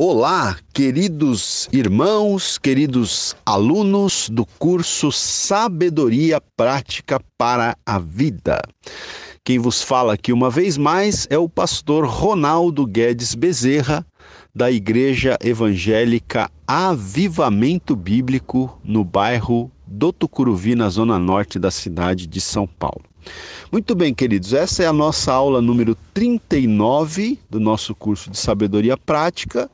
Olá, queridos irmãos, queridos alunos do curso Sabedoria Prática para a Vida. Quem vos fala aqui uma vez mais é o pastor Ronaldo Guedes Bezerra, da Igreja Evangélica Avivamento Bíblico, no bairro do Tucuruvi, na zona norte da cidade de São Paulo. Muito bem, queridos, essa é a nossa aula número 39 do nosso curso de Sabedoria Prática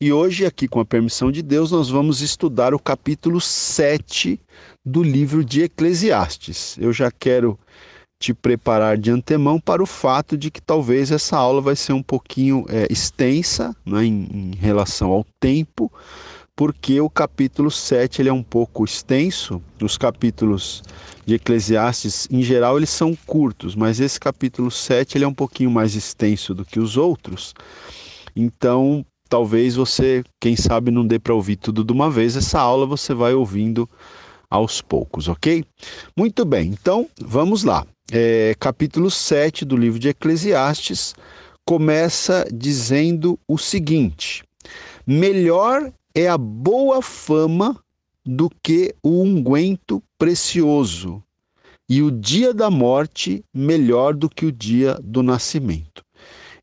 e hoje, aqui com a permissão de Deus, nós vamos estudar o capítulo 7 do livro de Eclesiastes. Eu já quero te preparar de antemão para o fato de que talvez essa aula vai ser um pouquinho é, extensa né, em, em, relação ao tempo, porque o capítulo 7 ele é um pouco extenso. Os capítulos de Eclesiastes, em geral, eles são curtos, mas esse capítulo 7 ele é um pouquinho mais extenso do que os outros. Então, talvez você, quem sabe, não dê para ouvir tudo de uma vez. Essa aula você vai ouvindo aos poucos, ok? Muito bem, então vamos lá. É, capítulo 7 do livro de Eclesiastes começa dizendo o seguinte: Melhor é a boa fama do que o unguento precioso, e o dia da morte melhor do que o dia do nascimento.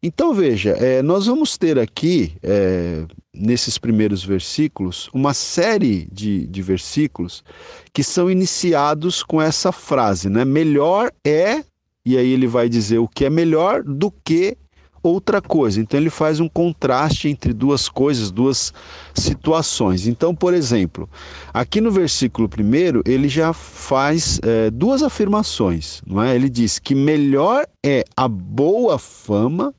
Então veja, é, nós vamos ter aqui, é, nesses primeiros versículos, uma série de, de versículos que são iniciados com essa frase, né? Melhor é, e aí ele vai dizer o que é melhor do que outra coisa. Então ele faz um contraste entre duas coisas, duas situações. Então, por exemplo, aqui no versículo primeiro ele já faz é, duas afirmações, não é? Ele diz que melhor é a boa fama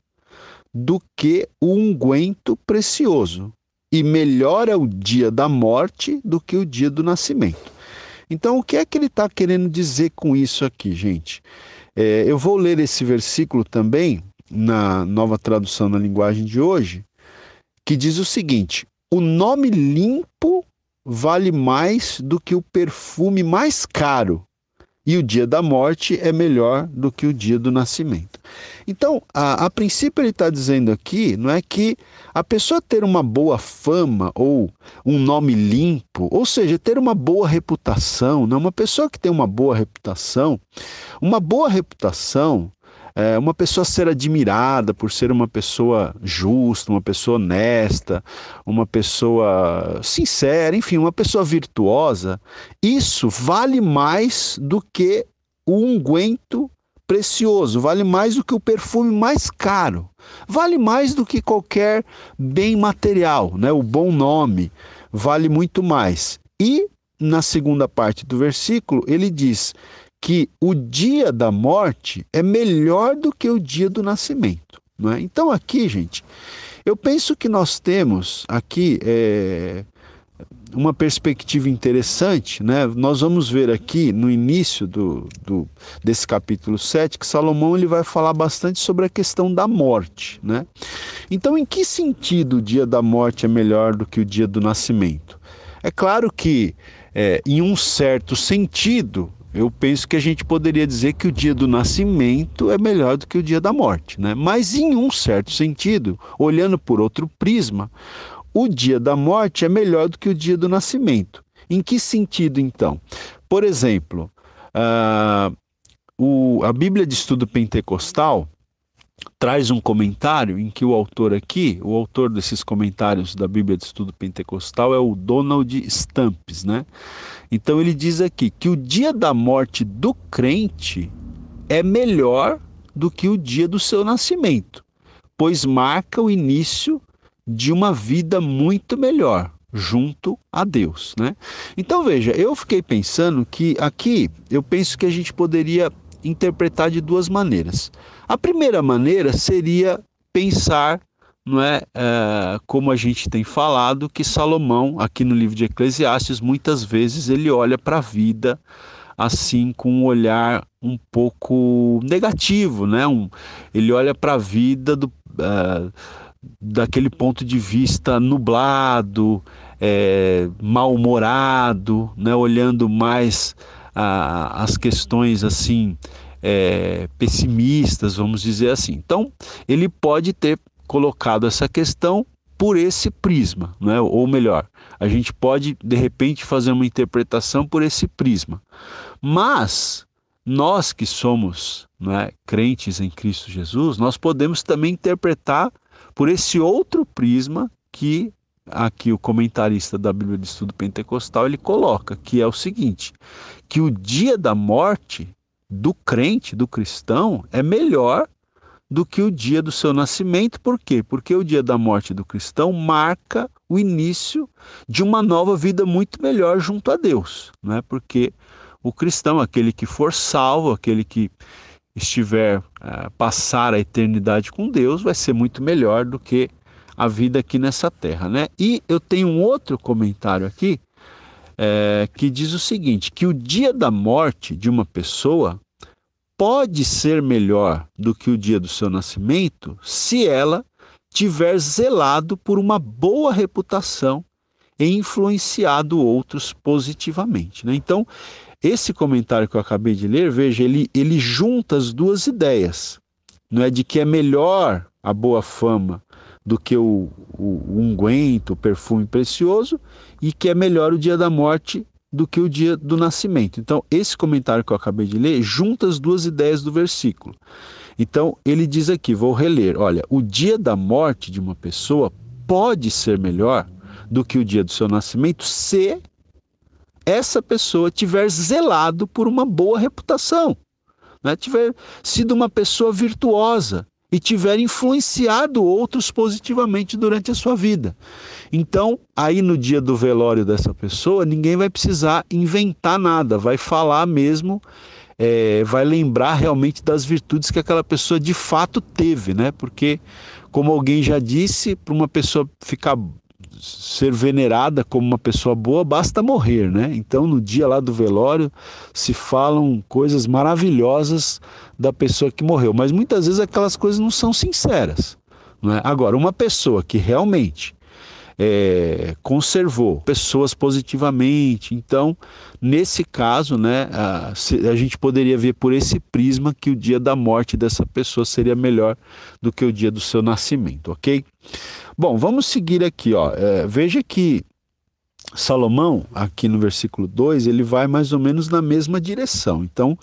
do que o unguento precioso, e melhor é o dia da morte do que o dia do nascimento. Então, o que é que ele está querendo dizer com isso aqui, gente? É, eu vou ler esse versículo também na nova tradução na linguagem de hoje, que diz o seguinte: o nome limpo vale mais do que o perfume mais caro, e o dia da morte é melhor do que o dia do nascimento. Então, a, a princípio, ele está dizendo aqui, não é que a pessoa ter uma boa fama ou um nome limpo, ou seja, ter uma boa reputação, né? uma pessoa que tem uma boa reputação, uma boa reputação é, uma pessoa ser admirada por ser uma pessoa justa, uma pessoa honesta, uma pessoa sincera, enfim, uma pessoa virtuosa, isso vale mais do que o unguento precioso, vale mais do que o perfume mais caro, vale mais do que qualquer bem material, né? O bom nome vale muito mais. E na segunda parte do versículo, ele diz que o dia da morte é melhor do que o dia do nascimento. Né? Então, aqui, gente, eu penso que nós temos aqui é, uma perspectiva interessante, né? nós vamos ver aqui no início do, do, desse capítulo 7 que Salomão ele vai falar bastante sobre a questão da morte. Né? Então, em que sentido o dia da morte é melhor do que o dia do nascimento? É claro que, é, em um certo sentido, eu penso que a gente poderia dizer que o dia do nascimento é melhor do que o dia da morte, né? Mas em um certo sentido, olhando por outro prisma, o dia da morte é melhor do que o dia do nascimento. Em que sentido, então? Por exemplo, uh, o, a Bíblia de Estudo Pentecostal traz um comentário em que o autor aqui, o autor desses comentários da Bíblia de Estudo Pentecostal é o Donald Stamps, né? Então ele diz aqui que o dia da morte do crente é melhor do que o dia do seu nascimento, pois marca o início de uma vida muito melhor junto a Deus, né? Então veja, eu fiquei pensando que aqui eu penso que a gente poderia interpretar de duas maneiras. A primeira maneira seria pensar não é, é, como a gente tem falado que Salomão aqui no livro de Eclesiastes muitas vezes ele olha para a vida assim com um olhar um pouco negativo, né? Um, ele olha para a vida do uh, daquele ponto de vista nublado, é, mal-humorado, né? olhando mais a, as questões assim é, pessimistas, vamos dizer assim. Então, ele pode ter colocado essa questão por esse prisma, né? ou melhor, a gente pode de repente fazer uma interpretação por esse prisma. Mas nós que somos né, crentes em Cristo Jesus, nós podemos também interpretar por esse outro prisma que aqui o comentarista da Bíblia de Estudo Pentecostal ele coloca, que é o seguinte, que o dia da morte do crente, do cristão, é melhor do que o dia do seu nascimento. Por quê? Porque o dia da morte do cristão marca o início de uma nova vida muito melhor junto a Deus, não é? Porque o cristão, aquele que for salvo, aquele que estiver uh, passar a eternidade com Deus, vai ser muito melhor do que a vida aqui nessa terra, né? E eu tenho um outro comentário aqui é, que diz o seguinte: que o dia da morte de uma pessoa pode ser melhor do que o dia do seu nascimento se ela tiver zelado por uma boa reputação e influenciado outros positivamente. Né? Então, esse comentário que eu acabei de ler, veja, ele, ele junta as duas ideias. Não é de que é melhor a boa fama do que o, o, o unguento, o perfume precioso, e que é melhor o dia da morte do que o dia do nascimento. Então, esse comentário que eu acabei de ler junta as duas ideias do versículo. Então, ele diz aqui, vou reler, olha, o dia da morte de uma pessoa pode ser melhor do que o dia do seu nascimento se essa pessoa tiver zelado por uma boa reputação, né? tiver sido uma pessoa virtuosa e tiver influenciado outros positivamente durante a sua vida. Então, aí no dia do velório dessa pessoa, ninguém vai precisar inventar nada, vai falar mesmo é, vai lembrar realmente das virtudes que aquela pessoa de fato teve, né? Porque, como alguém já disse, para uma pessoa ficar ser venerada como uma pessoa boa, basta morrer, né? Então, no dia lá do velório, se falam coisas maravilhosas da pessoa que morreu, mas muitas vezes aquelas coisas não são sinceras. Não é? Agora, uma pessoa que realmente é, conservou pessoas positivamente. Então, nesse caso, né, a, a, gente poderia ver por esse prisma que o dia da morte dessa pessoa seria melhor do que o dia do seu nascimento, ok? Bom, vamos seguir aqui, ó. É, veja que Salomão, aqui no versículo 2, ele vai mais ou menos na mesma direção. Então,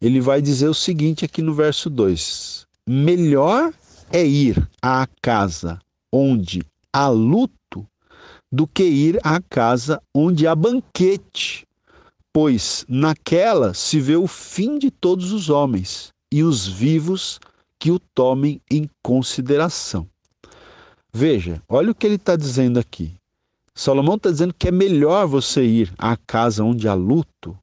ele vai dizer o seguinte aqui no verso 2: Melhor é ir à casa onde há luto do que ir à casa onde há banquete, pois naquela se vê o fim de todos os homens e os vivos que o tomem em consideração. Veja, olha o que ele está dizendo aqui. Salomão está dizendo que é melhor você ir à casa onde há luto,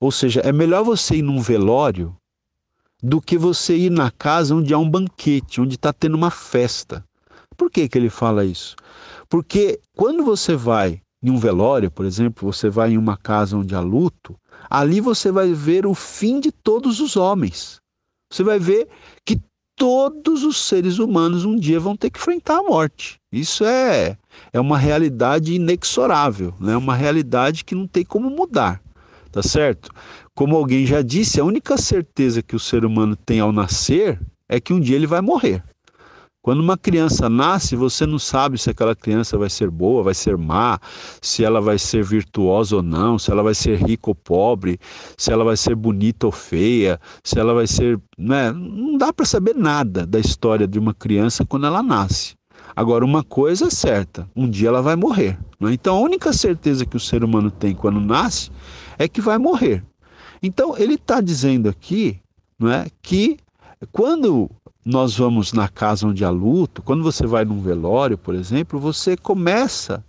ou seja, é melhor você ir num velório do que você ir na casa onde há um banquete, onde está tendo uma festa. Por que, que ele fala isso? Porque quando você vai em um velório, por exemplo, você vai em uma casa onde há luto, ali você vai ver o fim de todos os homens. Você vai ver que todos os seres humanos um dia vão ter que enfrentar a morte. Isso é, é uma realidade inexorável, né? É uma realidade que não tem como mudar, tá certo? Como alguém já disse, a única certeza que o ser humano tem ao nascer é que um dia ele vai morrer. Quando uma criança nasce, você não sabe se aquela criança vai ser boa, vai ser má, se ela vai ser virtuosa ou não, se ela vai ser rica ou pobre, se ela vai ser bonita ou feia, se ela vai ser. Né? Não dá para saber nada da história de uma criança quando ela nasce. Agora, uma coisa é certa: um dia ela vai morrer. Né? Então, a única certeza que o ser humano tem quando nasce é que vai morrer. Então, ele está dizendo aqui não é, que quando nós vamos na casa onde há luto, quando você vai num velório, por exemplo, você começa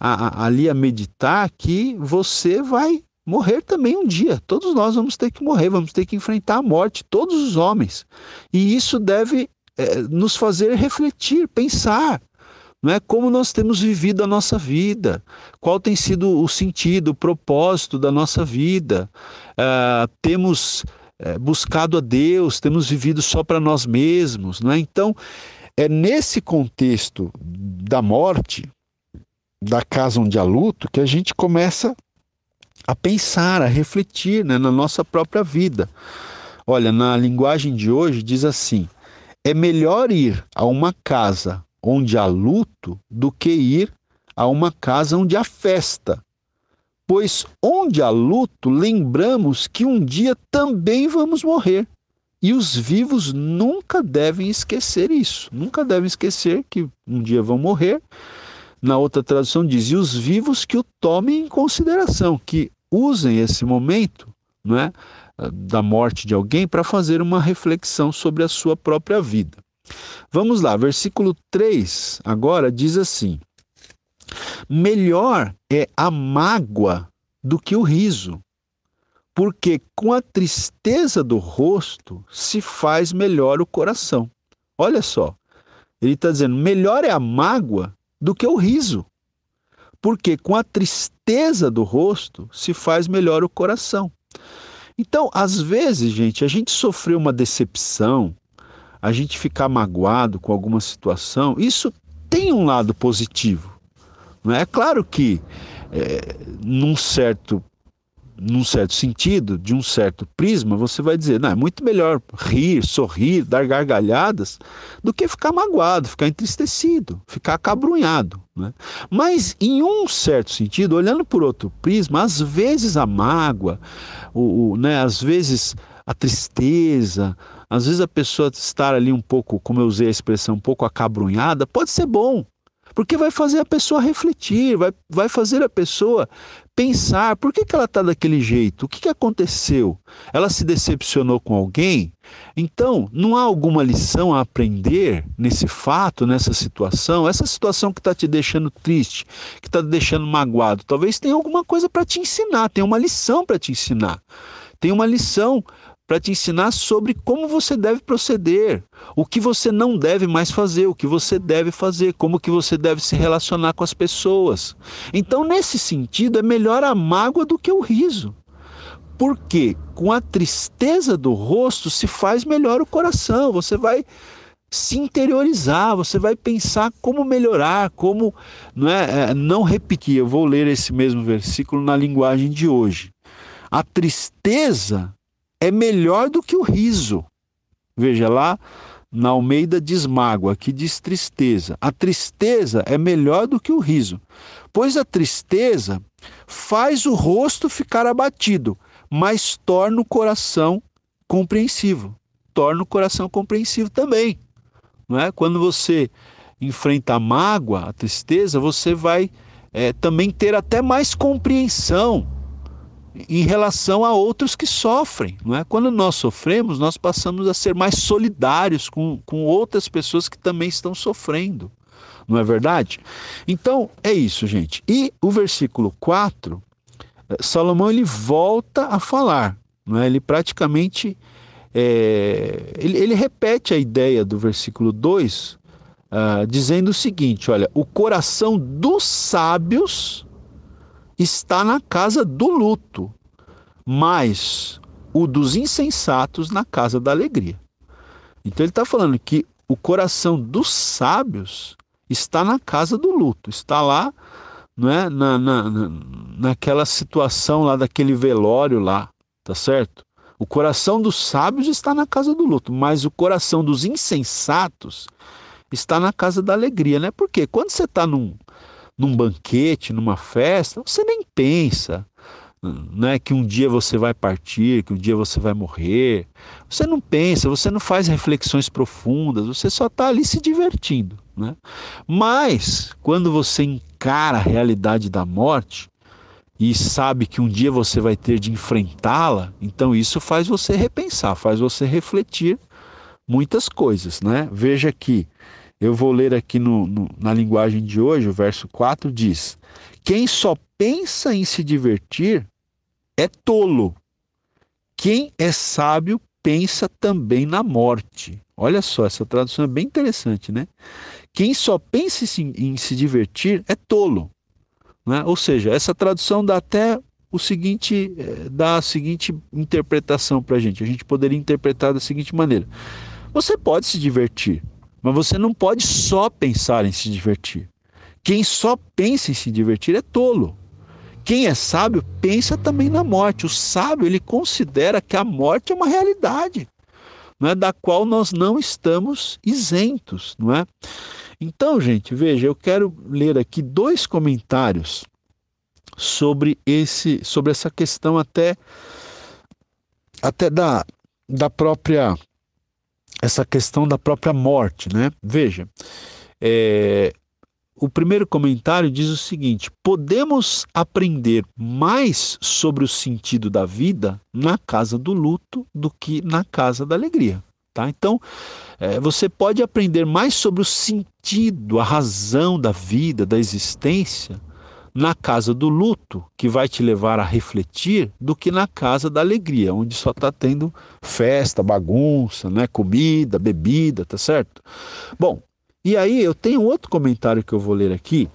a, a, ali a meditar que você vai morrer também um dia. Todos nós vamos ter que morrer, vamos ter que enfrentar a morte, todos os homens. E isso deve é, nos fazer refletir, pensar. Não é como nós temos vivido a nossa vida, qual tem sido o sentido, o propósito da nossa vida. Uh, temos é, buscado a Deus, temos vivido só para nós mesmos, não é? Então, é nesse contexto da morte, da casa onde há luto, que a gente começa a pensar, a refletir né, na nossa própria vida. Olha, na linguagem de hoje diz assim: é melhor ir a uma casa onde há luto do que ir a uma casa onde há festa, Pois onde há luto, lembramos que um dia também vamos morrer. E os vivos nunca devem esquecer isso, nunca devem esquecer que um dia vão morrer. Na outra tradução diz: e os vivos que o tomem em consideração, que usem esse momento não é, da morte de alguém para fazer uma reflexão sobre a sua própria vida. Vamos lá, versículo 3 agora diz assim: Melhor é a mágoa do que o riso, porque com a tristeza do rosto se faz melhor o coração. Olha só, ele está dizendo: melhor é a mágoa do que o riso, porque com a tristeza do rosto se faz melhor o coração. Então, às vezes, gente, a gente sofreu uma decepção, a gente ficar magoado com alguma situação, isso tem um lado positivo é? é claro que, é, num, certo, num certo sentido, de um certo prisma, você vai dizer: não, é muito melhor rir, sorrir, dar gargalhadas, do que ficar magoado, ficar entristecido, ficar cabrunhado. Né? Mas, em um certo sentido, olhando por outro prisma, às vezes a mágoa, o, o né, às vezes a tristeza, às vezes a pessoa estar ali um pouco, como eu usei a expressão, um pouco acabrunhada, pode ser bom. Porque vai fazer a pessoa refletir, vai, vai fazer a pessoa pensar por que, que ela está daquele jeito, o que, que aconteceu? Ela se decepcionou com alguém? Então, não há alguma lição a aprender nesse fato, nessa situação? Essa situação que está te deixando triste, que está te deixando magoado, talvez tenha alguma coisa para te ensinar, tem uma lição para te ensinar tem uma lição para te ensinar sobre como você deve proceder, o que você não deve mais fazer, o que você deve fazer, como que você deve se relacionar com as pessoas. Então, nesse sentido, é melhor a mágoa do que o riso. Porque com a tristeza do rosto se faz melhor o coração, você vai se interiorizar, você vai pensar como melhorar, como não, é, é não repetir. Eu vou ler esse mesmo versículo na linguagem de hoje. A tristeza é melhor do que o riso. Veja lá, na Almeida diz mágoa, aqui diz tristeza. A tristeza é melhor do que o riso, pois a tristeza faz o rosto ficar abatido, mas torna o coração compreensivo. Torna o coração compreensivo também. Não é? Quando você enfrenta a mágoa, a tristeza, você vai é, também ter até mais compreensão em relação a outros que sofrem. Não é? Quando nós sofremos, nós passamos a ser mais solidários com, com outras pessoas que também estão sofrendo. Não é verdade? Então, é isso, gente. E o versículo 4, eh, Salomão ele volta a falar. Não é? Ele praticamente. É, ele, ele repete a ideia do versículo 2, Uh, ah, dizendo o seguinte: olha, o coração dos sábios está na casa do luto, mas o dos insensatos na casa da alegria. Então ele está falando que o coração dos sábios está na casa do luto, está lá não é, na, na, na, naquela situação lá daquele velório lá, tá certo? O coração dos sábios está na casa do luto, mas o coração dos insensatos está na casa da alegria, né? Porque quando você está num, num banquete, numa festa, você nem pensa. Né, que um dia você vai partir, que um dia você vai morrer. Você não pensa, você não faz reflexões profundas, você só está ali se divertindo. Né? Mas, quando você encara a realidade da morte e sabe que um dia você vai ter de enfrentá-la, então isso faz você repensar, faz você refletir muitas coisas. Né? Veja que eu vou ler aqui no, no, na linguagem de hoje, o verso 4 diz: Quem só pensa em se divertir é tolo. Quem é sábio pensa também na morte. Olha só, essa tradução é bem interessante, né? Quem só pensa em se divertir é tolo. Né? Ou seja, essa tradução dá até o seguinte, eh, dá a seguinte interpretação para a gente. A gente poderia interpretar da seguinte maneira: você pode se divertir, mas você não pode só pensar em se divertir. Quem só pensa em se divertir é tolo. Quem é sábio pensa também na morte. O sábio ele considera que a morte é uma realidade, não é da qual nós não estamos isentos, não é? Então, gente, veja, eu quero ler aqui dois comentários sobre esse sobre essa questão até até da da própria essa questão da própria morte, né? Veja, é, o primeiro comentário diz o seguinte: podemos aprender mais sobre o sentido da vida na casa do luto do que na casa da alegria. Tá? Então, é, você pode aprender mais sobre o sentido, a razão da vida, da existência, na casa do luto, que vai te levar a refletir, do que na casa da alegria, onde só está tendo festa, bagunça, né? comida, bebida, tá certo? Bom, e aí eu tenho outro comentário que eu vou ler aqui.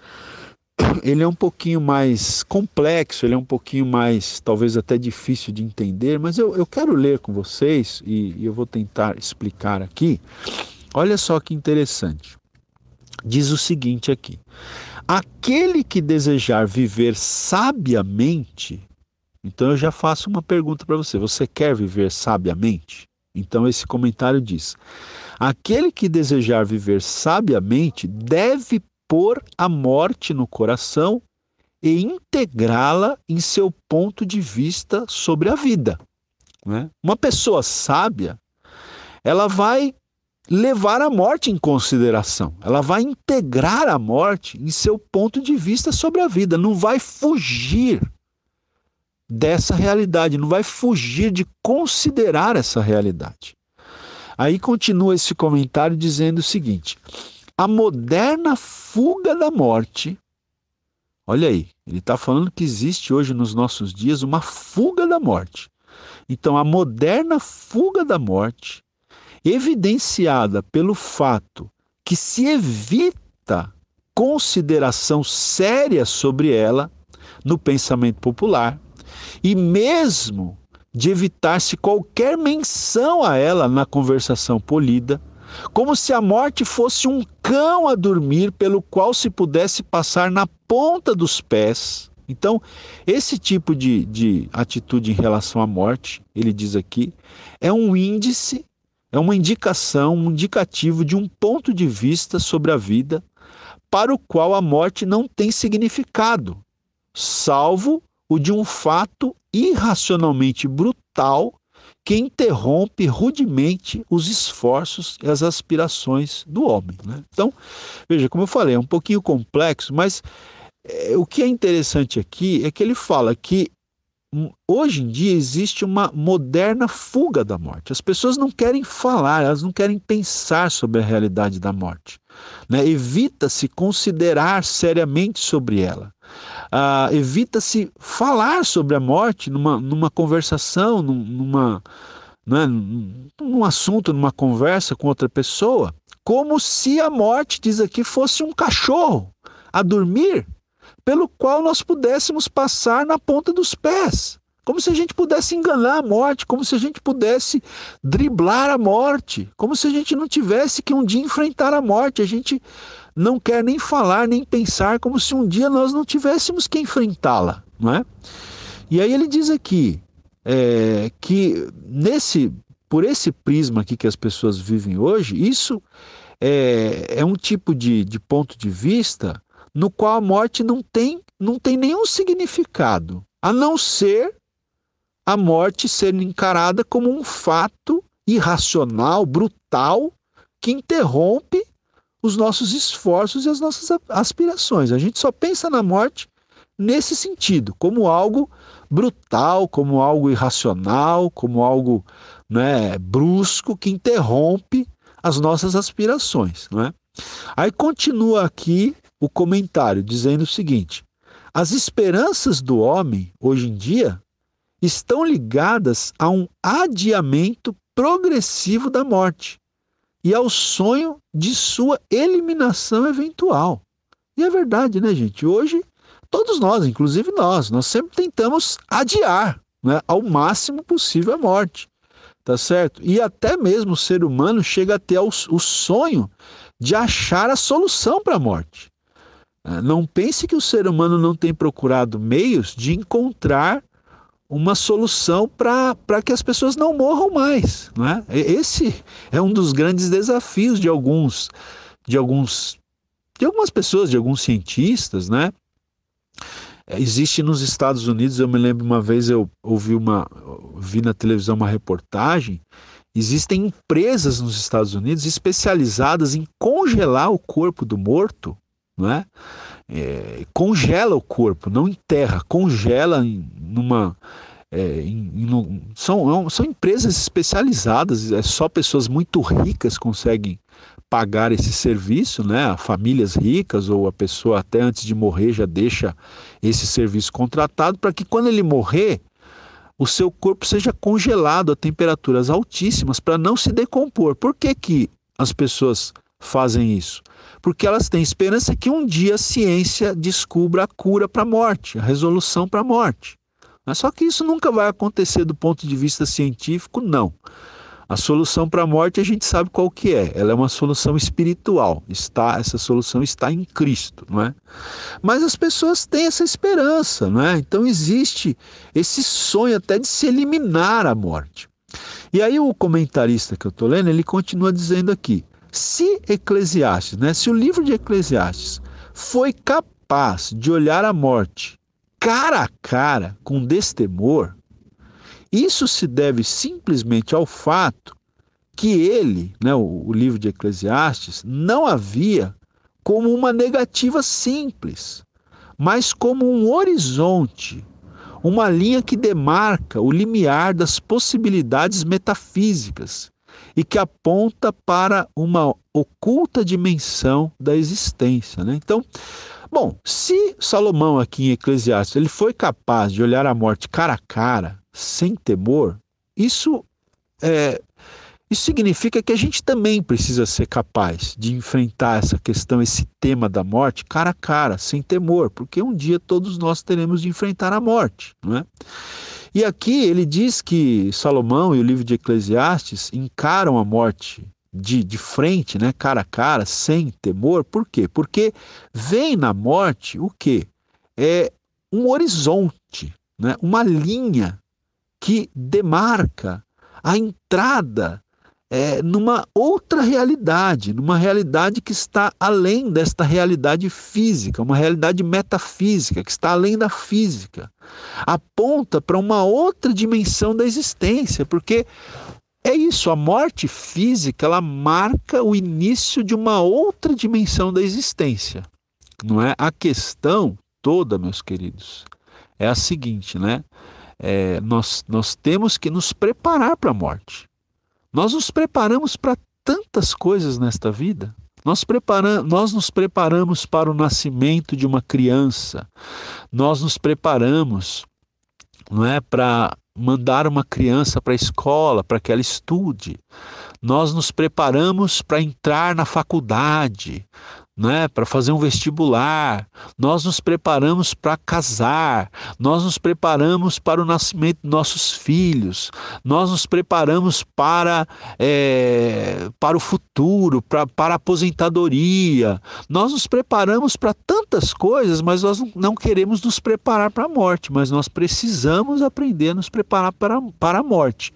Ele é um pouquinho mais complexo, ele é um pouquinho mais, talvez até difícil de entender, mas eu, eu quero ler com vocês e, e eu vou tentar explicar aqui. Olha só que interessante. Diz o seguinte aqui: Aquele que desejar viver sabiamente, então eu já faço uma pergunta para você: você quer viver sabiamente? Então esse comentário diz: aquele que desejar viver sabiamente deve pôr a morte no coração e integrá-la em seu ponto de vista sobre a vida. Né? Uma pessoa sábia, ela vai levar a morte em consideração. Ela vai integrar a morte em seu ponto de vista sobre a vida, não vai fugir dessa realidade, não vai fugir de considerar essa realidade. Aí continua esse comentário dizendo o seguinte: a moderna fuga da morte. Olha aí, ele está falando que existe hoje nos nossos dias uma fuga da morte. Então, a moderna fuga da morte evidenciada pelo fato que se evita consideração séria sobre ela no pensamento popular e mesmo de evitar-se qualquer menção a ela na conversação polida, como se a morte fosse um cão a dormir pelo qual se pudesse passar na ponta dos pés. Então, esse tipo de, de atitude em relação à morte, ele diz aqui, é um índice é uma indicação, um indicativo de um ponto de vista sobre a vida para o qual a morte não tem significado, salvo o de um fato irracionalmente brutal que interrompe rudemente os esforços e as aspirações do homem. Né? Então, veja, como eu falei, é um pouquinho complexo, mas é, o que é interessante aqui é que ele fala que hoje em dia existe uma moderna fuga da morte. As pessoas não querem falar, elas não querem pensar sobre a realidade da morte. Né? Evita-se considerar seriamente sobre ela. Ah, Evita-se falar sobre a morte numa, numa conversação, numa, né, num assunto, numa conversa com outra pessoa, como se a morte, diz aqui, fosse um cachorro a dormir pelo qual nós pudéssemos passar na ponta dos pés. Como se a gente pudesse enganar a morte, como se a gente pudesse driblar a morte, como se a gente não tivesse que um dia enfrentar a morte. A gente não quer nem falar, nem pensar, como se um dia nós não tivéssemos que enfrentá-la, não é? E aí ele diz aqui é, que nesse, por esse prisma aqui que as pessoas vivem hoje, isso é, é um tipo de, de ponto de vista no qual a morte não tem, não tem nenhum significado, a não ser a morte ser encarada como um fato irracional, brutal, que interrompe os nossos esforços e as nossas aspirações. A gente só pensa na morte nesse sentido, como algo brutal, como algo irracional, como algo né, brusco que interrompe as nossas aspirações. Não é? Aí continua aqui o comentário dizendo o seguinte: as esperanças do homem, hoje em dia, estão ligadas a um adiamento progressivo da morte e ao sonho de sua eliminação eventual. E é verdade, né, gente? Hoje, todos nós, inclusive nós, nós sempre tentamos adiar né, ao máximo possível a morte, tá certo? E até mesmo o ser humano chega a ter o, o sonho de achar a solução para a morte. Ah, não pense que o ser humano não tem procurado meios de encontrar uma solução para que as pessoas não morram mais. né? Esse é um dos grandes desafios de alguns, de alguns, de algumas pessoas, de alguns cientistas, né? É, existe nos Estados Unidos, eu me lembro uma vez eu ouvi uma, vi na televisão uma reportagem. Existem empresas nos Estados Unidos especializadas em congelar o corpo do morto né? É, congela o corpo, não enterra, congela em, numa. É, em, em, são, é são empresas especializadas, é só pessoas muito ricas conseguem pagar esse serviço, né? Famílias ricas ou a pessoa até antes de morrer já deixa esse serviço contratado para que quando ele morrer o seu corpo seja congelado a temperaturas altíssimas para não se decompor. Por que que as pessoas fazem isso? Porque elas têm esperança que um dia a ciência descubra a cura para a morte, a resolução para a morte. Mas é só que isso nunca vai acontecer do ponto de vista científico, não. A solução para a morte a gente sabe qual que é. Ela é uma solução espiritual. Está essa solução está em Cristo, não é? Mas as pessoas têm essa esperança, não é? Então existe esse sonho até de se eliminar a morte. E aí o comentarista que eu estou lendo ele continua dizendo aqui: se Eclesiastes, né, se o livro de Eclesiastes foi capaz de olhar a morte cara a cara com destemor, isso se deve simplesmente ao fato que ele, né, o, o livro de Eclesiastes, não havia como uma negativa simples, mas como um horizonte, uma linha que demarca o limiar das possibilidades metafísicas e que aponta para uma oculta dimensão da existência. Né? Então, bom, se Salomão aqui em Eclesiastes ele foi capaz de olhar a morte cara a cara, sem temor, isso é, isso significa que a gente também precisa ser capaz de enfrentar essa questão, esse tema da morte, cara a cara, sem temor, porque um dia todos nós teremos de enfrentar a morte, não é? E aqui ele diz que Salomão e o livro de Eclesiastes encaram a morte de, de frente, né, cara a cara, sem temor. Por quê? Porque vem na morte o quê? É um horizonte, né, uma linha que demarca a entrada é, numa outra realidade, numa realidade que está além desta realidade física, uma realidade metafísica, que está além da física. Aponta para uma outra dimensão da existência, porque é isso, a morte física, ela marca o início de uma outra dimensão da existência. Não é a questão toda, meus queridos, é a seguinte, né? É, nós, nós temos que nos preparar para a morte. Nós nos preparamos para tantas coisas nesta vida. Nós, prepara nós nos preparamos para o nascimento de uma criança. Nós nos preparamos não é para mandar uma criança para a escola, para que ela estude. Nós nos preparamos para entrar na faculdade né, para fazer um vestibular, nós nos preparamos para casar, nós nos preparamos para o nascimento de nossos filhos, nós nos preparamos para, é, para o futuro, pra, para a aposentadoria, nós nos preparamos para tantas coisas, mas nós não queremos nos preparar para a morte, mas nós precisamos aprender a nos preparar para, para a morte.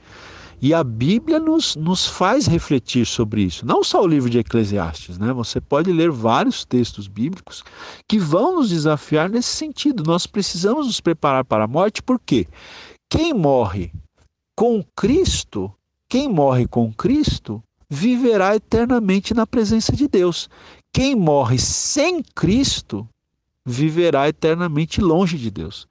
E a Bíblia nos, nos faz refletir sobre isso, não só o livro de Eclesiastes, né? Você pode ler vários textos bíblicos que vão nos desafiar nesse sentido. Nós precisamos nos preparar para a morte, porque quem morre com Cristo, quem morre com Cristo, viverá eternamente na presença de Deus. Quem morre sem Cristo, viverá eternamente longe de Deus.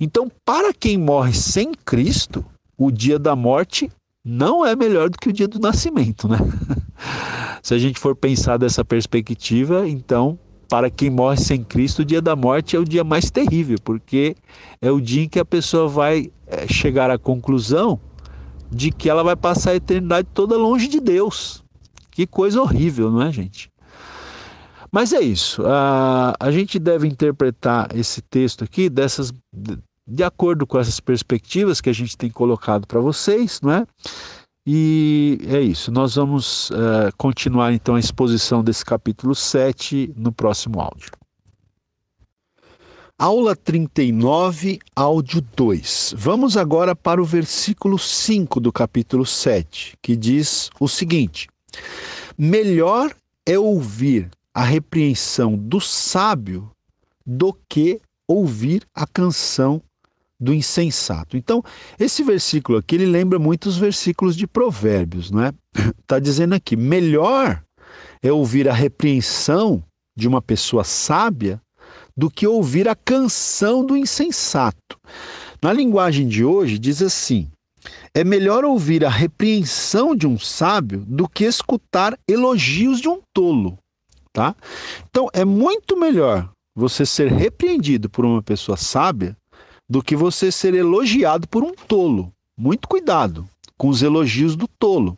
Então, para quem morre sem Cristo, o dia da morte não é melhor do que o dia do nascimento, né? Se a gente for pensar dessa perspectiva, então, para quem morre sem Cristo, o dia da morte é o dia mais terrível, porque é o dia em que a pessoa vai eh, chegar à conclusão de que ela vai passar a eternidade toda longe de Deus. Que coisa horrível, não é, gente? Mas é isso. A, ah, a gente deve interpretar esse texto aqui dessas, de acordo com essas perspectivas que a gente tem colocado para vocês, não é? E é isso. Nós vamos uh, continuar então a exposição desse capítulo 7 no próximo áudio. Aula 39, áudio 2. Vamos agora para o versículo 5 do capítulo 7, que diz o seguinte: Melhor é ouvir a repreensão do sábio do que ouvir a canção do insensato. Então, esse versículo aqui ele lembra muitos versículos de Provérbios, não é? Tá dizendo aqui: melhor é ouvir a repreensão de uma pessoa sábia do que ouvir a canção do insensato. Na linguagem de hoje diz assim: é melhor ouvir a repreensão de um sábio do que escutar elogios de um tolo, tá? Então, é muito melhor você ser repreendido por uma pessoa sábia do que você ser elogiado por um tolo. Muito cuidado com os elogios do tolo.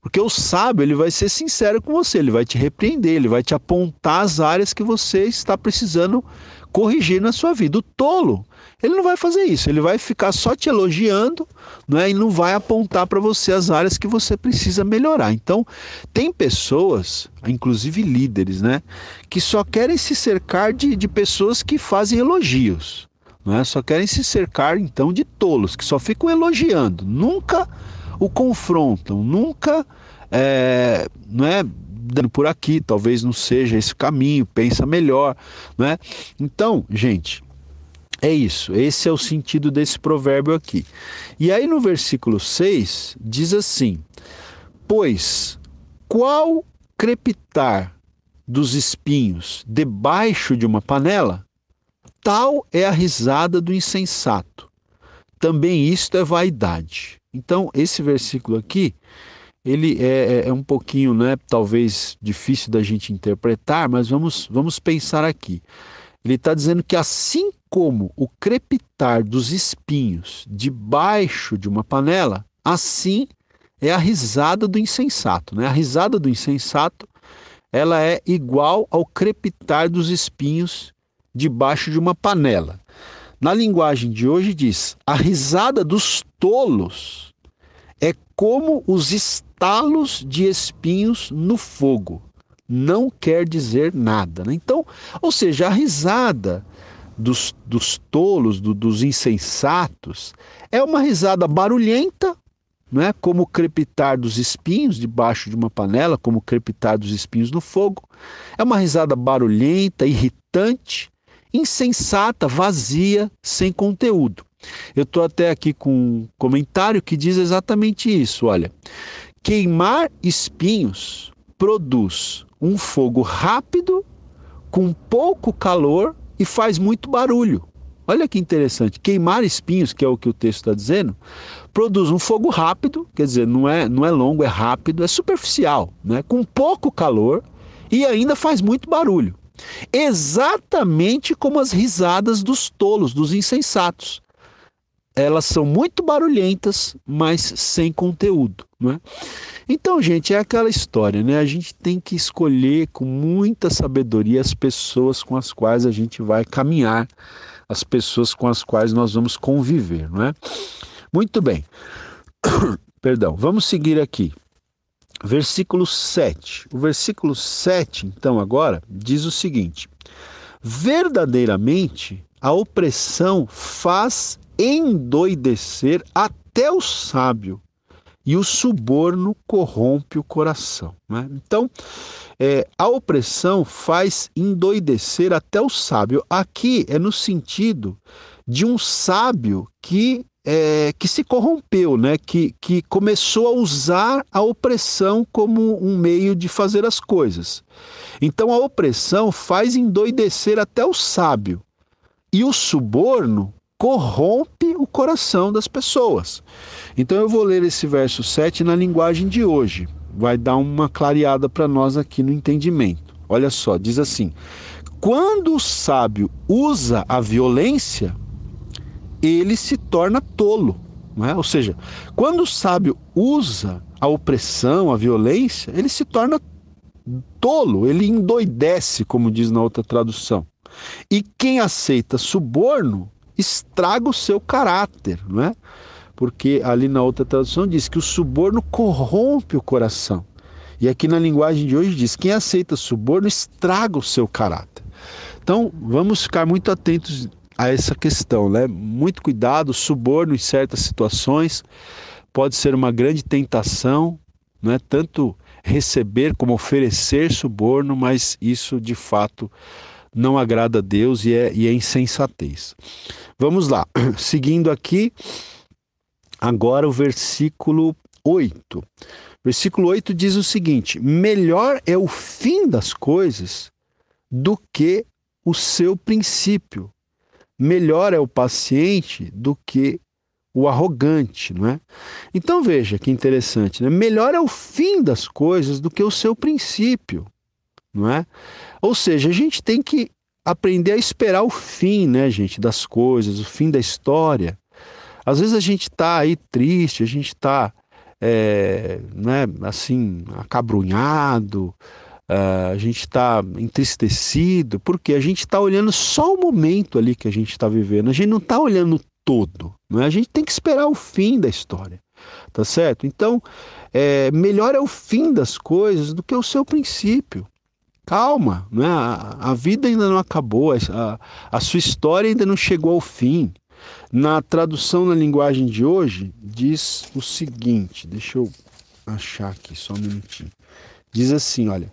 Porque o sábio, ele vai ser sincero com você, ele vai te repreender, ele vai te apontar as áreas que você está precisando corrigir na sua vida. O tolo, ele não vai fazer isso, ele vai ficar só te elogiando, não é? E não vai apontar para você as áreas que você precisa melhorar. Então, tem pessoas, inclusive líderes, né, que só querem se cercar de, de pessoas que fazem elogios. Né? Só querem se cercar então de tolos, que só ficam elogiando, nunca o confrontam, nunca é, não é dando por aqui, talvez não seja esse caminho, pensa melhor, né? Então, gente, é isso, esse é o sentido desse provérbio aqui. E aí no versículo 6 diz assim: Pois qual crepitar dos espinhos debaixo de uma panela Tal é a risada do insensato. Também isto é vaidade. Então, esse versículo aqui, ele é, é, é um pouquinho, né, talvez difícil da gente interpretar, mas vamos, vamos pensar aqui. Ele está dizendo que assim como o crepitar dos espinhos debaixo de uma panela, assim é a risada do insensato. Né? A risada do insensato ela é igual ao crepitar dos espinhos debaixo de uma panela. Na linguagem de hoje diz: a risada dos tolos é como os estalos de espinhos no fogo. Não quer dizer nada. Né? Então, ou seja, a risada dos, dos tolos, do, dos insensatos, é uma risada barulhenta, não é? como o crepitar dos espinhos debaixo de uma panela, como o crepitar dos espinhos no fogo. É uma risada barulhenta, irritante, insensata, vazia, sem conteúdo. Eu estou até aqui com um comentário que diz exatamente isso. Olha, queimar espinhos produz um fogo rápido, com pouco calor e faz muito barulho. Olha que interessante. Queimar espinhos, que é o que o texto está dizendo, produz um fogo rápido, quer dizer, não é, não é longo, é rápido, é superficial, né? com pouco calor e ainda faz muito barulho. Exatamente como as risadas dos tolos, dos insensatos. Elas são muito barulhentas, mas sem conteúdo. Né? Então, gente, é aquela história, né? A gente tem que escolher com muita sabedoria as pessoas com as quais a gente vai caminhar, as pessoas com as quais nós vamos conviver, não é? Muito bem. Perdão, vamos seguir aqui versículo 7. O versículo 7, então, agora, diz o seguinte: Verdadeiramente a opressão faz endoidecer até o sábio, e o suborno corrompe o coração. Né? Então, é, a opressão faz endoidecer até o sábio. Aqui é no sentido de um sábio que é, que se corrompeu, né? que, que começou a usar a opressão como um meio de fazer as coisas. Então a opressão faz endoidecer até o sábio. E o suborno corrompe o coração das pessoas. Então eu vou ler esse verso 7 na linguagem de hoje. Vai dar uma clareada para nós aqui no entendimento. Olha só, diz assim: Quando o sábio usa a violência, ele se torna tolo. É? Ou seja, quando o sábio usa a opressão, a violência, ele se torna tolo, ele endoidece, como diz na outra tradução. E quem aceita suborno estraga o seu caráter, não é? Porque ali na outra tradução diz que o suborno corrompe o coração. E aqui na linguagem de hoje diz: quem aceita suborno estraga o seu caráter. Então, vamos ficar muito atentos a essa questão, né? Muito cuidado, suborno em certas situações pode ser uma grande tentação, não é tanto receber como oferecer suborno, mas isso de fato não agrada a Deus e é, e é insensatez. Vamos lá, seguindo aqui, agora o versículo 8. Versículo 8 diz o seguinte: Melhor é o fim das coisas do que o seu princípio melhor é o paciente do que o arrogante, não é? Então veja que interessante, né? Melhor é o fim das coisas do que o seu princípio, não é? Ou seja, a gente tem que aprender a esperar o fim, né, gente, das coisas, o fim da história. Às vezes a gente está aí triste, a gente está, é, eh, né, assim, acabrunhado, ah, a gente está entristecido, porque a gente está olhando só o momento ali que a gente está vivendo, a gente não está olhando todo, não é? a gente tem que esperar o fim da história, tá certo? Então, é, melhor é o fim das coisas do que o seu princípio. Calma, né? a, a vida ainda não acabou, a, a sua história ainda não chegou ao fim. Na tradução na linguagem de hoje, diz o seguinte: deixa eu achar aqui só um minutinho. Diz assim: olha,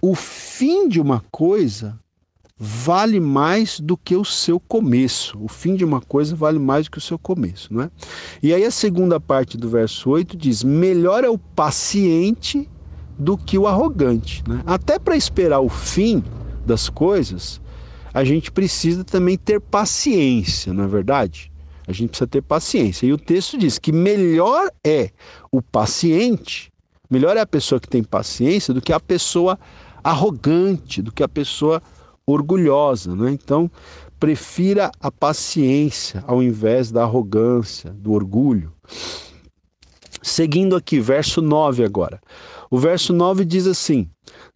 o fim de uma coisa vale mais do que o seu começo. O fim de uma coisa vale mais do que o seu começo, não é? E aí a segunda parte do verso 8 diz: "Melhor é o paciente do que o arrogante", né? Até para esperar o fim das coisas, a gente precisa também ter paciência, não é verdade? A gente precisa ter paciência. E o texto diz que melhor é o paciente, melhor é a pessoa que tem paciência do que a pessoa arrogante arrogante do que a pessoa orgulhosa. Né? Então, prefira a paciência ao invés da arrogância, do orgulho. Seguindo aqui, verso 9 agora. O verso 9 diz assim: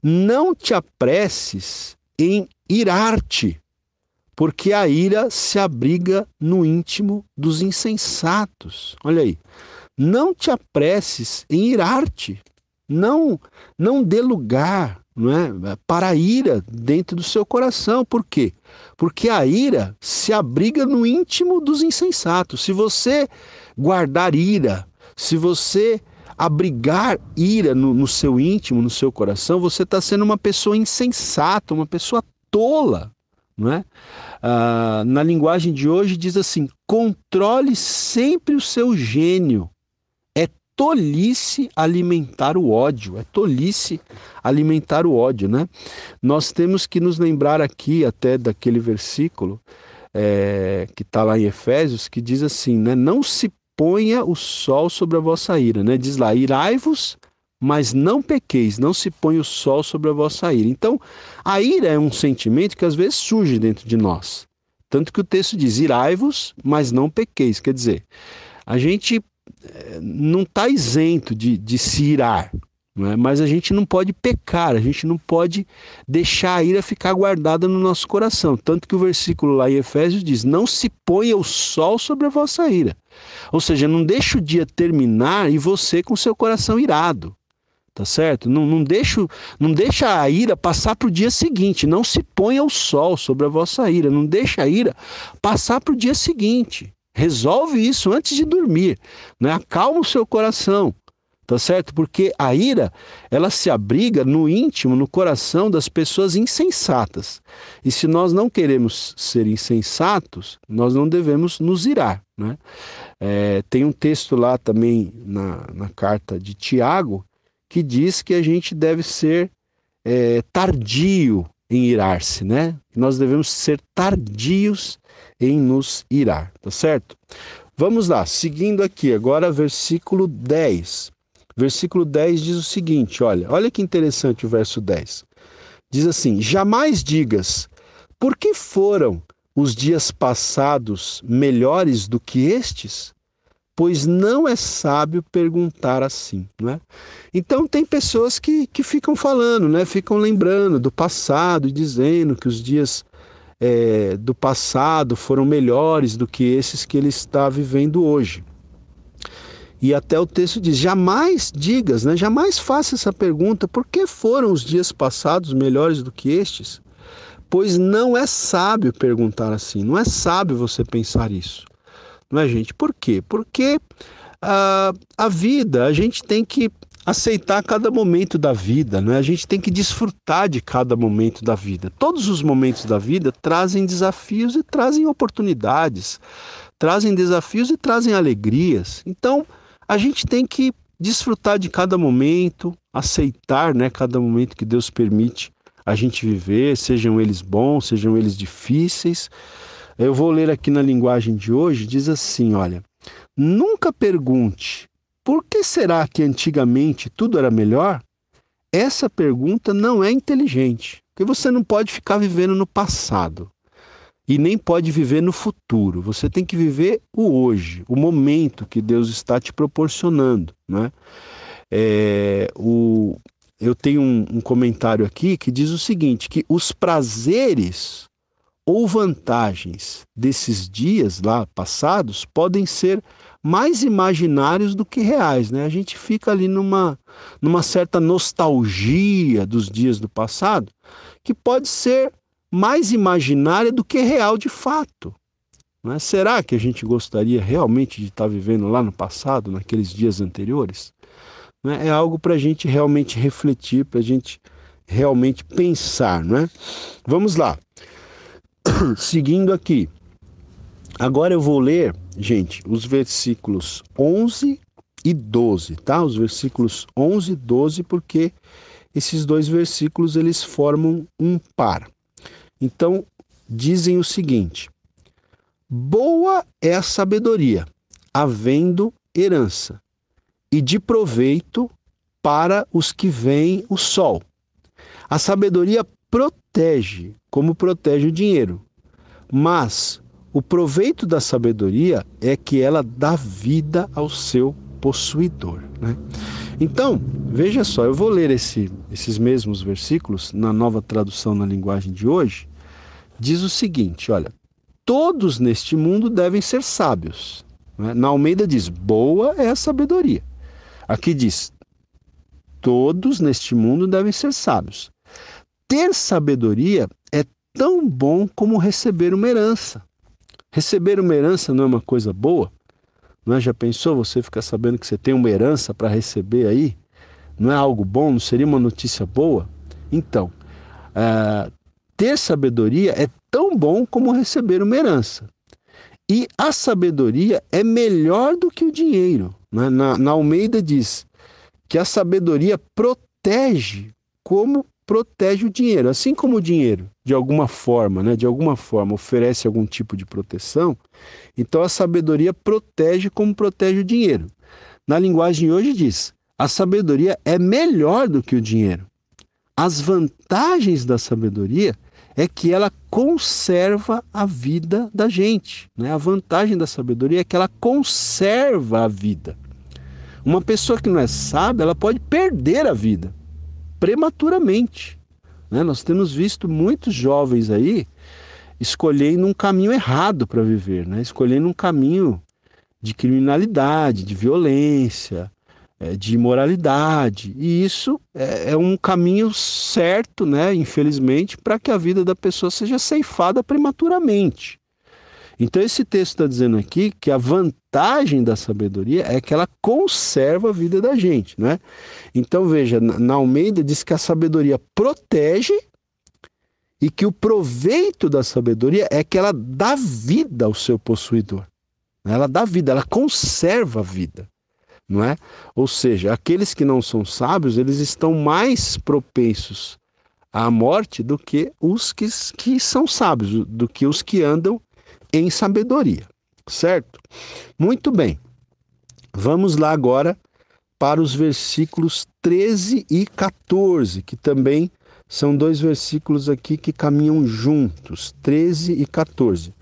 Não te apresses em irar-te, porque a ira se abriga no íntimo dos insensatos. Olha aí. Não te apresses em irar-te. Não, não dê lugar, não é? para a ira dentro do seu coração. Por quê? Porque a ira se abriga no íntimo dos insensatos. Se você guardar ira, se você abrigar ira no, no seu íntimo, no seu coração, você está sendo uma pessoa insensata, uma pessoa tola. Não é? Ah, na linguagem de hoje diz assim: controle sempre o seu gênio tolice alimentar o ódio, é tolice alimentar o ódio, né? Nós temos que nos lembrar aqui até daquele versículo é, que está lá em Efésios, que diz assim, né? Não se ponha o sol sobre a vossa ira, né? Diz lá, irai-vos, mas não pequeis, não se ponha o sol sobre a vossa ira. Então, a ira é um sentimento que às vezes surge dentro de nós. Tanto que o texto diz, irai-vos, mas não pequeis. Quer dizer, a gente não está isento de, de se irar, é? mas a gente não pode pecar, a gente não pode deixar a ira ficar guardada no nosso coração. Tanto que o versículo lá em Efésios diz: Não se ponha o sol sobre a vossa ira. Ou seja, não deixe o dia terminar e você com seu coração irado. Tá certo? Não, não, deixa não deixa a ira passar para o dia seguinte. Não se ponha o sol sobre a vossa ira. Não deixa a ira passar para o dia seguinte. Resolve isso antes de dormir, né? Acalma o seu coração, tá certo? Porque a ira, ela se abriga no íntimo, no coração das pessoas insensatas. E se nós não queremos ser insensatos, nós não devemos nos irar, né? É, tem um texto lá também na, na carta de Tiago que diz que a gente deve ser é, tardio em irar-se, né? Nós devemos ser tardios em nos irá, tá certo? Vamos lá, seguindo aqui, agora versículo 10. Versículo 10 diz o seguinte: olha, olha que interessante o verso 10. Diz assim: Jamais digas, por que foram os dias passados melhores do que estes? Pois não é sábio perguntar assim, né? Então tem pessoas que, que ficam falando, né? ficam lembrando do passado e dizendo que os dias é, do passado foram melhores do que esses que ele está vivendo hoje. E até o texto diz: jamais digas, né? jamais faça essa pergunta, por que foram os dias passados melhores do que estes? Pois não é sábio perguntar assim, não é sábio você pensar isso. Não é, gente? Por quê? Porque ah, a vida, a gente tem que aceitar cada momento da vida, né? a gente tem que desfrutar de cada momento da vida. Todos os momentos da vida trazem desafios e trazem oportunidades, trazem desafios e trazem alegrias. Então, a gente tem que desfrutar de cada momento, aceitar né, cada momento que Deus permite a gente viver, sejam eles bons, sejam eles difíceis. Eu vou ler aqui na linguagem de hoje, diz assim, olha, nunca pergunte por que será que antigamente tudo era melhor? Essa pergunta não é inteligente, porque você não pode ficar vivendo no passado e nem pode viver no futuro. Você tem que viver o hoje, o momento que Deus está te proporcionando, né? É, o, eu tenho um, um comentário aqui que diz o seguinte, que os prazeres ou vantagens desses dias lá passados podem ser mais imaginários do que reais, né? A gente fica ali numa, numa certa nostalgia dos dias do passado, que pode ser mais imaginária do que real de fato. Né? Será que a gente gostaria realmente de estar vivendo lá no passado, naqueles dias anteriores? Né? É algo para a gente realmente refletir, para a gente realmente pensar, não é? Vamos lá. Seguindo aqui, Agora eu vou ler, gente, os versículos 11 e 12, tá? Os versículos 11 e 12, porque esses dois versículos eles formam um par. Então, dizem o seguinte: Boa é a sabedoria, havendo herança, e de proveito para os que veem o sol. A sabedoria protege, como protege o dinheiro, mas o proveito da sabedoria é que ela dá vida ao seu possuidor. Né? Então, veja só, eu vou ler esse, esses mesmos versículos na nova tradução na linguagem de hoje. Diz o seguinte: olha, todos neste mundo devem ser sábios. Né? Na Almeida diz: boa é a sabedoria. Aqui diz: todos neste mundo devem ser sábios. Ter sabedoria é tão bom como receber uma herança. Receber uma herança não é uma coisa boa? Não é? Já pensou você ficar sabendo que você tem uma herança para receber aí? Não é algo bom? Não seria uma notícia boa? Então, é, ter sabedoria é tão bom como receber uma herança. E a sabedoria é melhor do que o dinheiro. Né? Na, na Almeida diz que a sabedoria protege como protege o dinheiro, assim como o dinheiro de alguma forma, né? De alguma forma oferece algum tipo de proteção. Então a sabedoria protege como protege o dinheiro. Na linguagem hoje diz: a sabedoria é melhor do que o dinheiro. As vantagens da sabedoria é que ela conserva a vida da gente. Né? A vantagem da sabedoria é que ela conserva a vida. Uma pessoa que não é sábia, ela pode perder a vida prematuramente. Né? Nós temos visto muitos jovens aí escolhendo um caminho errado para viver, né? escolhendo um caminho de criminalidade, de violência, é, de imoralidade. E isso é, é, um caminho certo, né, infelizmente, para que a vida da pessoa seja ceifada prematuramente. Então, esse texto está dizendo aqui que a vantagem da sabedoria é que ela conserva a vida da gente, né? Então, veja, na Almeida diz que a sabedoria protege e que o proveito da sabedoria é que ela dá vida ao seu possuidor. Né? Ela dá vida, ela conserva a vida. Não é? Ou seja, aqueles que não são sábios, eles estão mais propensos à morte do que os que, que são sábios, do que os que andam em sabedoria, certo? Muito bem. Vamos lá agora para os versículos 13 e 14, que também são dois versículos aqui que caminham juntos, 13 e 14.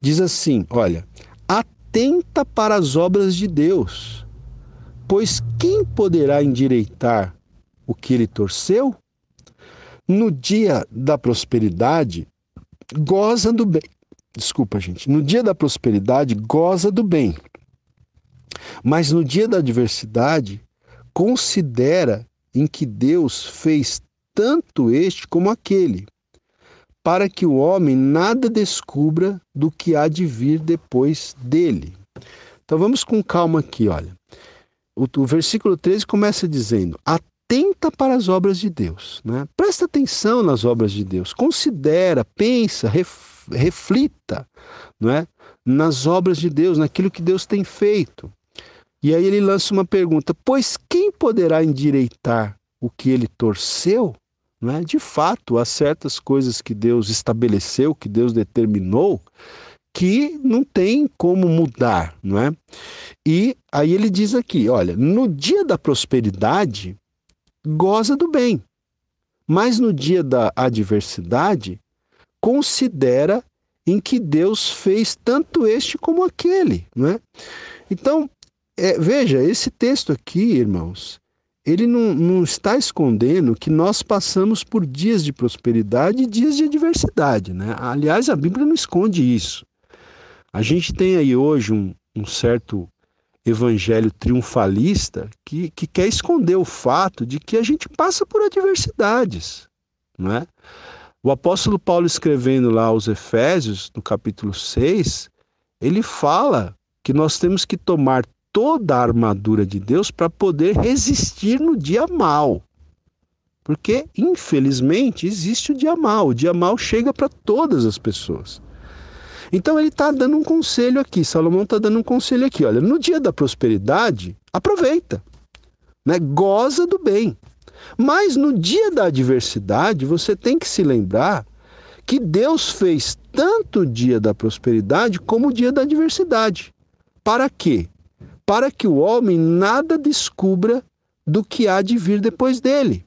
Diz assim: Olha, atenta para as obras de Deus, pois quem poderá endireitar o que ele torceu? No dia da prosperidade, goza do bem Desculpa, gente. No dia da prosperidade, goza do bem. Mas no dia da adversidade, considera em que Deus fez tanto este como aquele, para que o homem nada descubra do que há de vir depois dele. Então vamos com calma aqui, olha. O, o versículo 13 começa dizendo: Atenta para as obras de Deus. Né? Presta atenção nas obras de Deus, considera, pensa, reflete reflita não é? nas obras de Deus, naquilo que Deus tem feito. E aí ele lança uma pergunta: pois quem poderá endireitar o que ele torceu? Não é? De fato, há certas coisas que Deus estabeleceu, que Deus determinou, que não tem como mudar, não é? E aí ele diz aqui, olha, no dia da prosperidade goza do bem, mas no dia da adversidade considera em que Deus fez tanto este como aquele, né? Então, é, veja, esse texto aqui, irmãos, ele não, não está escondendo que nós passamos por dias de prosperidade e dias de adversidade, né? Aliás, a Bíblia não esconde isso. A gente tem aí hoje um, um certo evangelho triunfalista que, que quer esconder o fato de que a gente passa por adversidades, não é? O apóstolo Paulo escrevendo lá aos Efésios, no capítulo 6, ele fala que nós temos que tomar toda a armadura de Deus para poder resistir no dia mal. Porque, infelizmente, existe o dia mal. O dia mal chega para todas as pessoas. Então ele está dando um conselho aqui, Salomão está dando um conselho aqui. Olha, no dia da prosperidade, aproveita, né? goza do bem. Mas no dia da adversidade, você tem que se lembrar que Deus fez tanto o dia da prosperidade como o dia da adversidade. Para quê? Para que o homem nada descubra do que há de vir depois dele.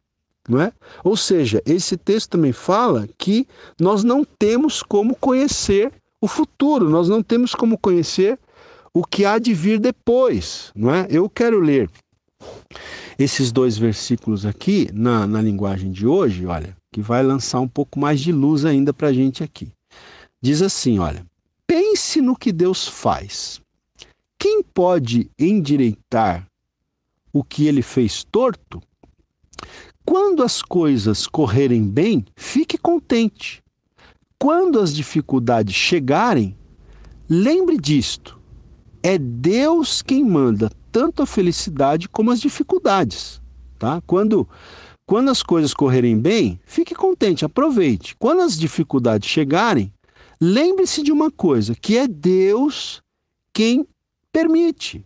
Não é? Ou seja, esse texto também fala que nós não temos como conhecer o futuro, nós não temos como conhecer o que há de vir depois. Não é? Eu quero ler esses dois versículos aqui, na, na linguagem de hoje, olha, que vai lançar um pouco mais de luz ainda para a gente aqui. Diz assim: olha, pense no que Deus faz. Quem pode endireitar o que ele fez torto? Quando as coisas correrem bem, fique contente. Quando as dificuldades chegarem, lembre disto: é Deus quem manda tanto a felicidade como as dificuldades, tá? Quando quando as coisas correrem bem, fique contente, aproveite. Quando as dificuldades chegarem, lembre-se de uma coisa, que é Deus quem permite.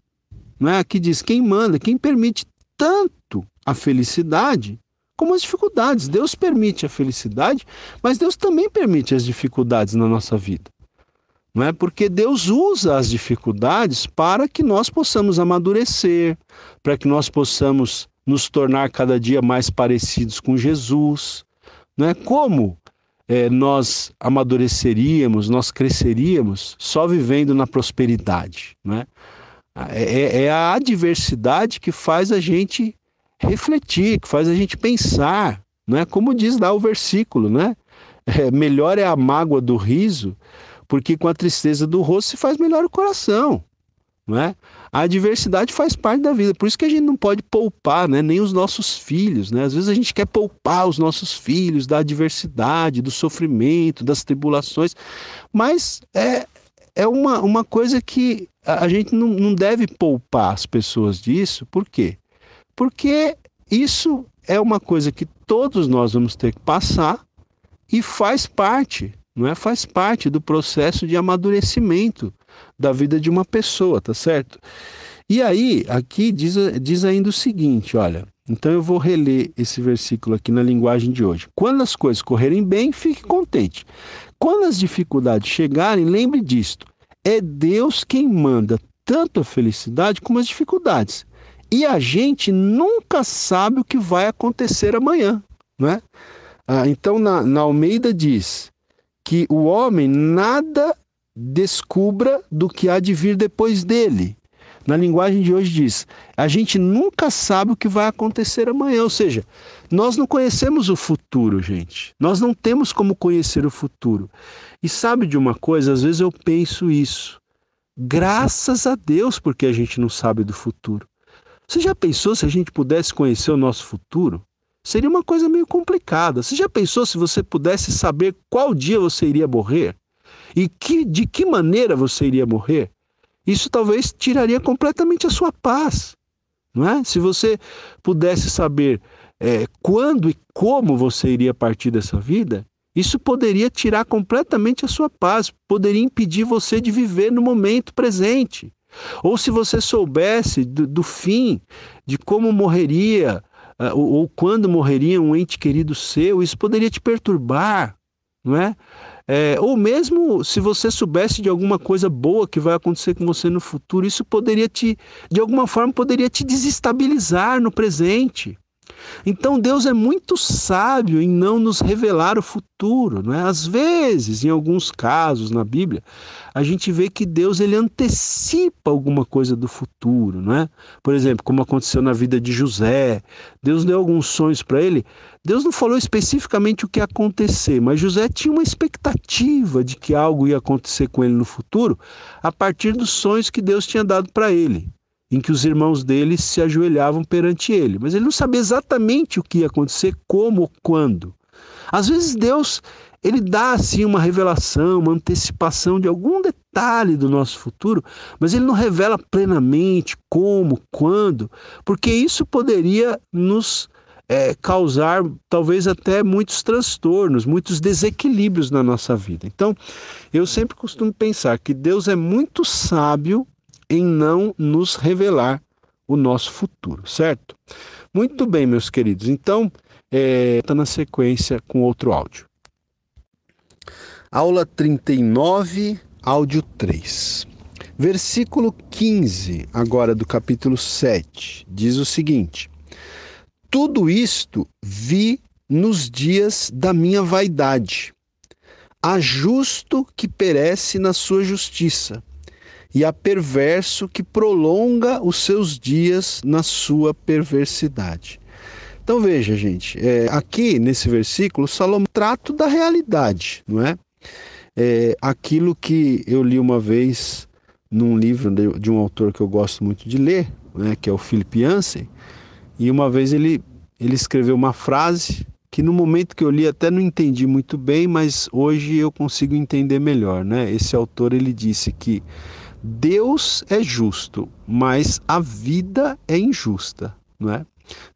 Não é? Aqui diz quem manda, quem permite tanto a felicidade como as dificuldades. Deus permite a felicidade, mas Deus também permite as dificuldades na nossa vida não é? Porque Deus usa as dificuldades para que nós possamos amadurecer, para que nós possamos nos tornar cada dia mais parecidos com Jesus, não é? Como é, nós amadureceríamos, nós cresceríamos só vivendo na prosperidade, não é? É, é, é a adversidade que faz a gente refletir, que faz a gente pensar, não é? Como diz lá o versículo, né? É, melhor é a mágoa do riso porque com a tristeza do rosto se faz melhor o coração. Né? A adversidade faz parte da vida, por isso que a gente não pode poupar né? nem os nossos filhos. Né? Às vezes a gente quer poupar os nossos filhos da adversidade, do sofrimento, das tribulações, mas é, é uma, uma coisa que a gente não, não deve poupar as pessoas disso, por quê? Porque isso é uma coisa que todos nós vamos ter que passar e faz parte não é? Faz parte do processo de amadurecimento da vida de uma pessoa, tá certo? E aí, aqui diz, diz ainda o seguinte, olha, então eu vou reler esse versículo aqui na linguagem de hoje. Quando as coisas correrem bem, fique contente. Quando as dificuldades chegarem, lembre disto. É Deus quem manda tanto a felicidade como as dificuldades. E a gente nunca sabe o que vai acontecer amanhã, não é? Ah, então, na, na Almeida diz: que o homem nada descubra do que há de vir depois dele. Na linguagem de hoje diz: a gente nunca sabe o que vai acontecer amanhã, ou seja, nós não conhecemos o futuro, gente. Nós não temos como conhecer o futuro. E sabe de uma coisa? Às vezes eu penso isso. Graças a Deus, porque a gente não sabe do futuro. Você já pensou se a gente pudesse conhecer o nosso futuro? Seria uma coisa meio complicada. Você já pensou se você pudesse saber qual dia você iria morrer? E que, de que maneira você iria morrer? Isso talvez tiraria completamente a sua paz. Não é? Se você pudesse saber é, quando e como você iria partir dessa vida, isso poderia tirar completamente a sua paz, poderia impedir você de viver no momento presente. Ou se você soubesse do, do fim, de como morreria, ah, ou, ou quando morreria um ente querido seu, isso poderia te perturbar, não é? é? Ou mesmo se você soubesse de alguma coisa boa que vai acontecer com você no futuro, isso poderia te, de alguma forma, poderia te desestabilizar no presente. Então Deus é muito sábio em não nos revelar o futuro, não é? Às vezes, em alguns casos na Bíblia, a gente vê que Deus ele antecipa alguma coisa do futuro, não é? Por exemplo, como aconteceu na vida de José, Deus deu alguns sonhos para ele. Deus não falou especificamente o que ia acontecer, mas José tinha uma expectativa de que algo ia acontecer com ele no futuro a partir dos sonhos que Deus tinha dado para ele em que os irmãos dele se ajoelhavam perante ele, mas ele não sabia exatamente o que ia acontecer, como quando. Às vezes Deus, ele dá assim uma revelação, uma antecipação de algum detalhe do nosso futuro, mas ele não revela plenamente como, quando, porque isso poderia nos é, causar talvez até muitos transtornos, muitos desequilíbrios na nossa vida. Então, eu sempre costumo pensar que Deus é muito sábio em não nos revelar o nosso futuro, certo? Muito bem, meus queridos. Então, é, tá na sequência com outro áudio. Aula 39, áudio 3. Versículo 15, agora do capítulo 7, diz o seguinte: Tudo isto vi nos dias da minha vaidade. Há justo que perece na sua justiça, e a perverso que prolonga os seus dias na sua perversidade. Então veja, gente, é, aqui nesse versículo, Salomão trata da realidade, não é? é? Aquilo que eu li uma vez num livro de, de um autor que eu gosto muito de ler, né, que é o Philip Yancey, e uma vez ele, ele escreveu uma frase que no momento que eu li até não entendi muito bem, mas hoje eu consigo entender melhor, né? Esse autor ele disse que Deus é justo, mas a vida é injusta, não é?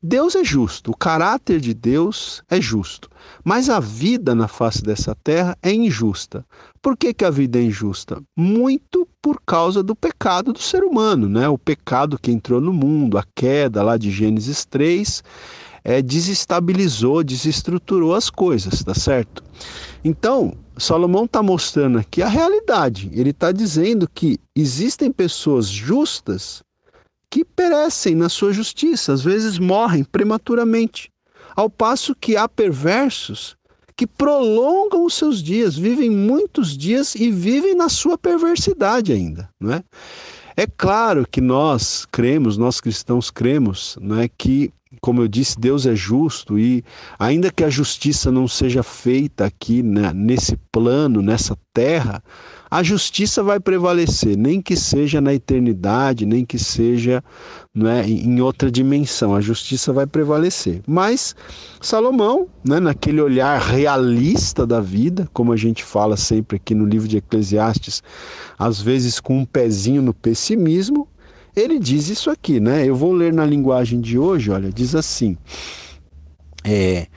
Deus é justo, o caráter de Deus é justo, mas a vida na face dessa terra é injusta. Por que, que a vida é injusta? Muito por causa do pecado do ser humano, né? O pecado que entrou no mundo, a queda lá de Gênesis 3, é, desestabilizou, desestruturou as coisas, tá certo? Então, Salomão está mostrando aqui a realidade. Ele está dizendo que existem pessoas justas que perecem na sua justiça, às vezes morrem prematuramente. Ao passo que há perversos que prolongam os seus dias, vivem muitos dias e vivem na sua perversidade ainda, não é? É claro que nós cremos, nós cristãos cremos, não é que como eu disse, Deus é justo e, ainda que a justiça não seja feita aqui né, nesse plano, nessa terra, a justiça vai prevalecer, nem que seja na eternidade, nem que seja né, em outra dimensão, a justiça vai prevalecer. Mas Salomão, né, naquele olhar realista da vida, como a gente fala sempre aqui no livro de Eclesiastes, às vezes com um pezinho no pessimismo, ele diz isso aqui, né? Eu vou ler na linguagem de hoje, olha, diz assim: é,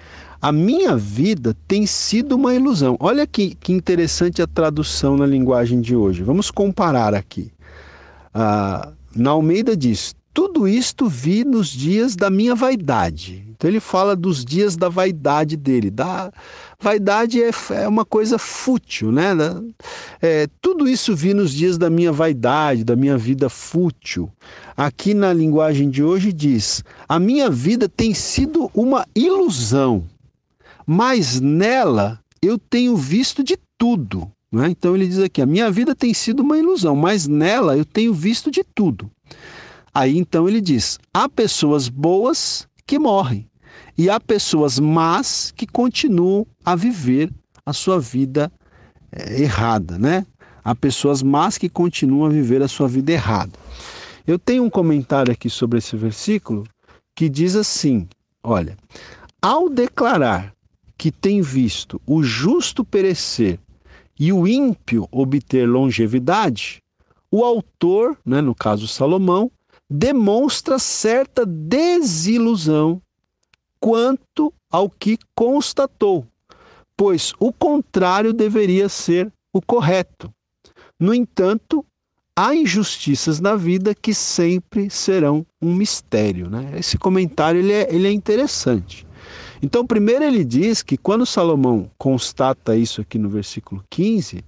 a minha vida tem sido uma ilusão. Olha que, que interessante a tradução na linguagem de hoje. Vamos comparar aqui. Ah, na Almeida diz: tudo isto vi nos dias da minha vaidade. Então ele fala dos dias da vaidade dele, da Vaidade é, é uma coisa fútil, né? É, tudo isso vi nos dias da minha vaidade, da minha vida fútil. Aqui na linguagem de hoje diz: a minha vida tem sido uma ilusão, mas nela eu tenho visto de tudo. Né? Então ele diz aqui: a minha vida tem sido uma ilusão, mas nela eu tenho visto de tudo. Aí então ele diz: há pessoas boas que morrem. E há pessoas más que continuam a viver a sua vida é, errada, né? Há pessoas más que continuam a viver a sua vida errada. Eu tenho um comentário aqui sobre esse versículo que diz assim: olha, ao declarar que tem visto o justo perecer e o ímpio obter longevidade, o autor, né, no caso Salomão, demonstra certa desilusão quanto ao que constatou, pois o contrário deveria ser o correto. No entanto, há injustiças na vida que sempre serão um mistério. Né? Esse comentário ele é, ele é interessante. Então, primeiro ele diz que quando Salomão constata isso aqui no versículo 15,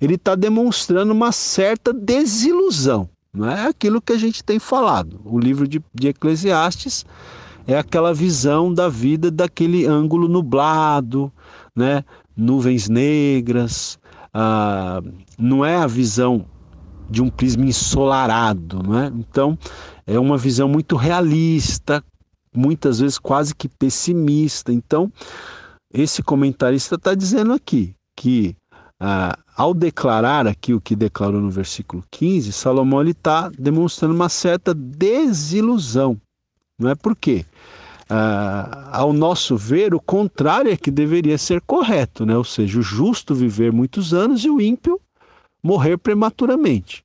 ele está demonstrando uma certa desilusão. Não é aquilo que a gente tem falado. O livro de, de Eclesiastes é aquela visão da vida daquele ângulo nublado, né? nuvens negras, ah, não é a visão de um prisma ensolarado, não é? Então, é uma visão muito realista, muitas vezes quase que pessimista. Então, esse comentarista está dizendo aqui que ah, ao declarar aqui o que declarou no versículo 15, Salomão está demonstrando uma certa desilusão não é por quê? Ah, ao nosso ver, o contrário é que deveria ser correto, né? ou seja, o justo viver muitos anos e o ímpio morrer prematuramente.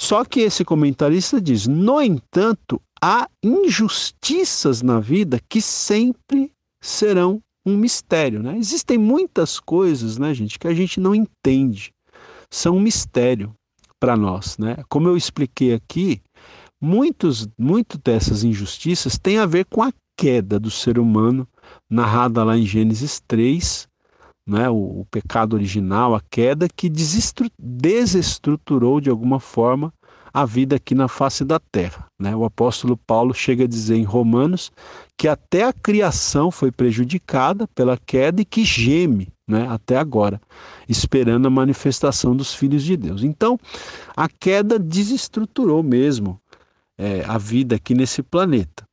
Só que esse comentarista diz: no entanto, há injustiças na vida que sempre serão um mistério. Né? Existem muitas coisas, né, gente, que a gente não entende. São um mistério para nós. Né? Como eu expliquei aqui, Muitos, muito dessas injustiças têm a ver com a queda do ser humano, narrada lá em Gênesis 3, né, o, o pecado original, a queda, que desestruturou de alguma forma a vida aqui na face da terra. Né? O apóstolo Paulo chega a dizer em Romanos que até a criação foi prejudicada pela queda e que geme né, até agora, esperando a manifestação dos filhos de Deus. Então, a queda desestruturou mesmo é, a vida aqui nesse planeta.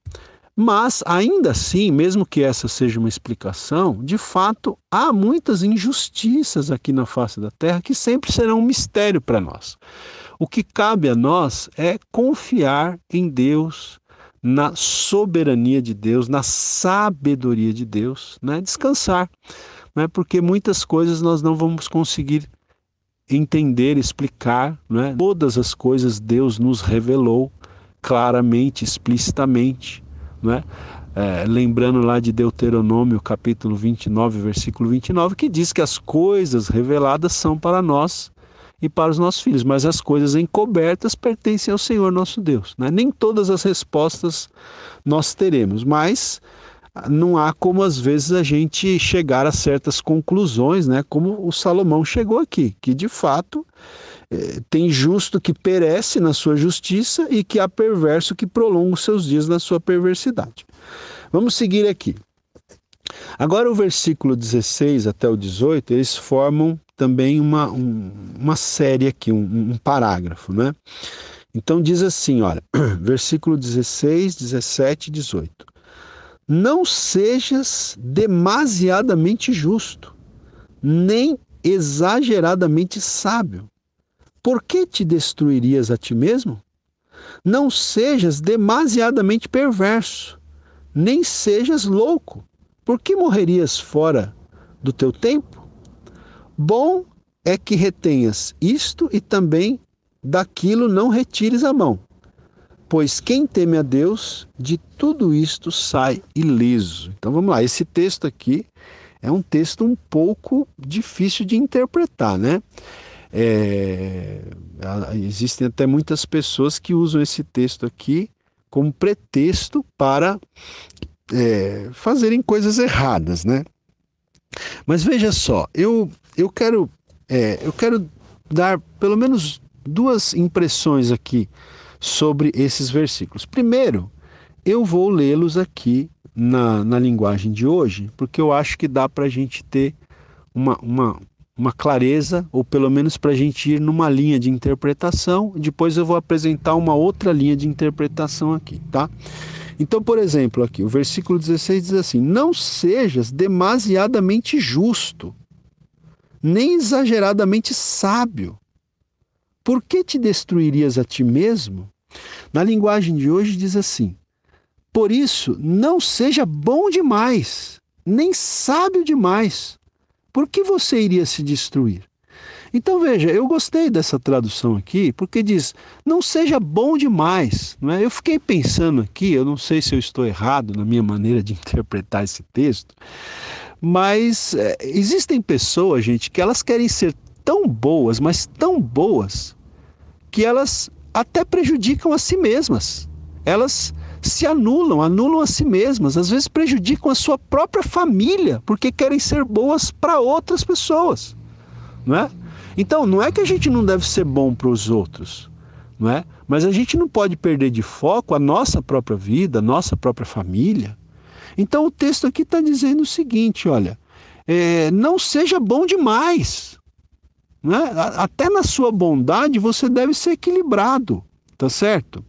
Mas, ainda assim, mesmo que essa seja uma explicação, de fato há muitas injustiças aqui na face da Terra que sempre serão um mistério para nós. O que cabe a nós é confiar em Deus, na soberania de Deus, na sabedoria de Deus, né? descansar, né? porque muitas coisas nós não vamos conseguir entender, explicar. Né? Todas as coisas Deus nos revelou claramente, explicitamente. Né? É, lembrando lá de Deuteronômio capítulo 29, versículo 29, que diz que as coisas reveladas são para nós e para os nossos filhos, mas as coisas encobertas pertencem ao Senhor nosso Deus. Né? Nem todas as respostas nós teremos, mas ah, não há como às vezes a gente chegar a certas conclusões, né? Como o Salomão chegou aqui, que de fato é, tem justo que perece na sua justiça e que há perverso que prolonga os seus dias na sua perversidade. Vamos seguir aqui. Agora, o versículo 16 até o 18, eles formam também uma, um, uma série aqui, um, um parágrafo, né? Então, diz assim: olha, versículo 16, 17 e 18. Não sejas demasiadamente justo, nem exageradamente sábio. Por que te destruirias a ti mesmo? Não sejas demasiadamente perverso, nem sejas louco. Por que morrerias fora do teu tempo? Bom é que retenhas isto e também daquilo não retires a mão. Pois quem teme a Deus, de tudo isto sai ileso. Então vamos lá, esse texto aqui é um texto um pouco difícil de interpretar, né? É, existem até muitas pessoas que usam esse texto aqui como pretexto para é, fazerem coisas erradas, né? Mas veja só, eu, eu quero é, eu quero dar pelo menos duas impressões aqui sobre esses versículos. Primeiro, eu vou lê-los aqui na, na linguagem de hoje, porque eu acho que dá para a gente ter uma, uma, uma clareza, ou pelo menos para a gente ir numa linha de interpretação. Depois eu vou apresentar uma outra linha de interpretação aqui, tá? Então, por exemplo, aqui, o versículo 16 diz assim: Não sejas demasiadamente justo, nem exageradamente sábio. Por que te destruirias a ti mesmo? Na linguagem de hoje diz assim: Por isso, não seja bom demais, nem sábio demais por que você iria se destruir? Então veja, eu gostei dessa tradução aqui, porque diz: não seja bom demais. Não é? Eu fiquei pensando aqui, eu não sei se eu estou errado na minha maneira de interpretar esse texto, mas é, existem pessoas, gente, que elas querem ser tão boas, mas tão boas, que elas até prejudicam a si mesmas. Elas se anulam, anulam a si mesmas, às vezes prejudicam a sua própria família, porque querem ser boas para outras pessoas, não é? Então, não é que a gente não deve ser bom para os outros, não é? Mas a gente não pode perder de foco a nossa própria vida, a nossa própria família. Então, o texto aqui está dizendo o seguinte: olha, é, não seja bom demais. Né? Até na sua bondade você deve ser equilibrado, tá certo?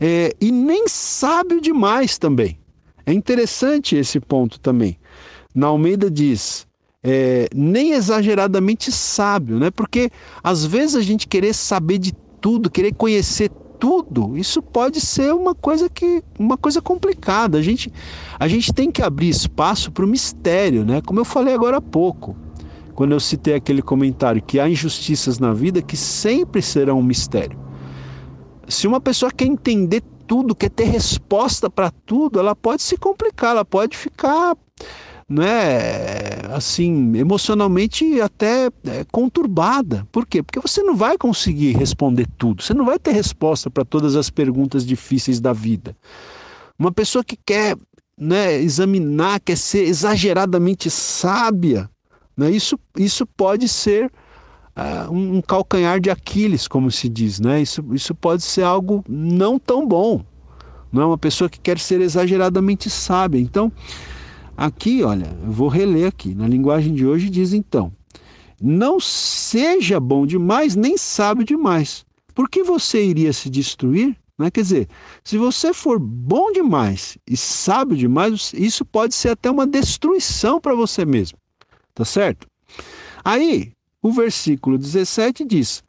é, e nem sábio demais também. É interessante esse ponto também. Na Almeida diz, é, nem exageradamente sábio, né? Porque às vezes a gente querer saber de tudo, querer conhecer tudo, isso pode ser uma coisa que uma coisa complicada. A gente, a gente tem que abrir espaço para o mistério, né? Como eu falei agora há pouco, quando eu citei aquele comentário que há injustiças na vida que sempre serão um mistério. Se uma pessoa quer entender tudo, quer ter resposta para tudo, ela pode se complicar, ela pode ficar, não é, assim, emocionalmente até é, conturbada. Por quê? Porque você não vai conseguir responder tudo. Você não vai ter resposta para todas as perguntas difíceis da vida. Uma pessoa que quer, né, examinar, quer ser exageradamente sábia, né, isso, isso pode ser uh, um calcanhar de Aquiles, como se diz, né? Isso, isso pode ser algo não tão bom, não é uma pessoa que quer ser exageradamente sábia. Então, aqui, olha, eu vou reler aqui, na linguagem de hoje diz então: não seja bom demais nem sábio demais. porque você iria se destruir? Né? Quer dizer, se você for bom demais e sábio demais, isso pode ser até uma destruição para você mesmo. Tá certo? Aí, o versículo 17 diz: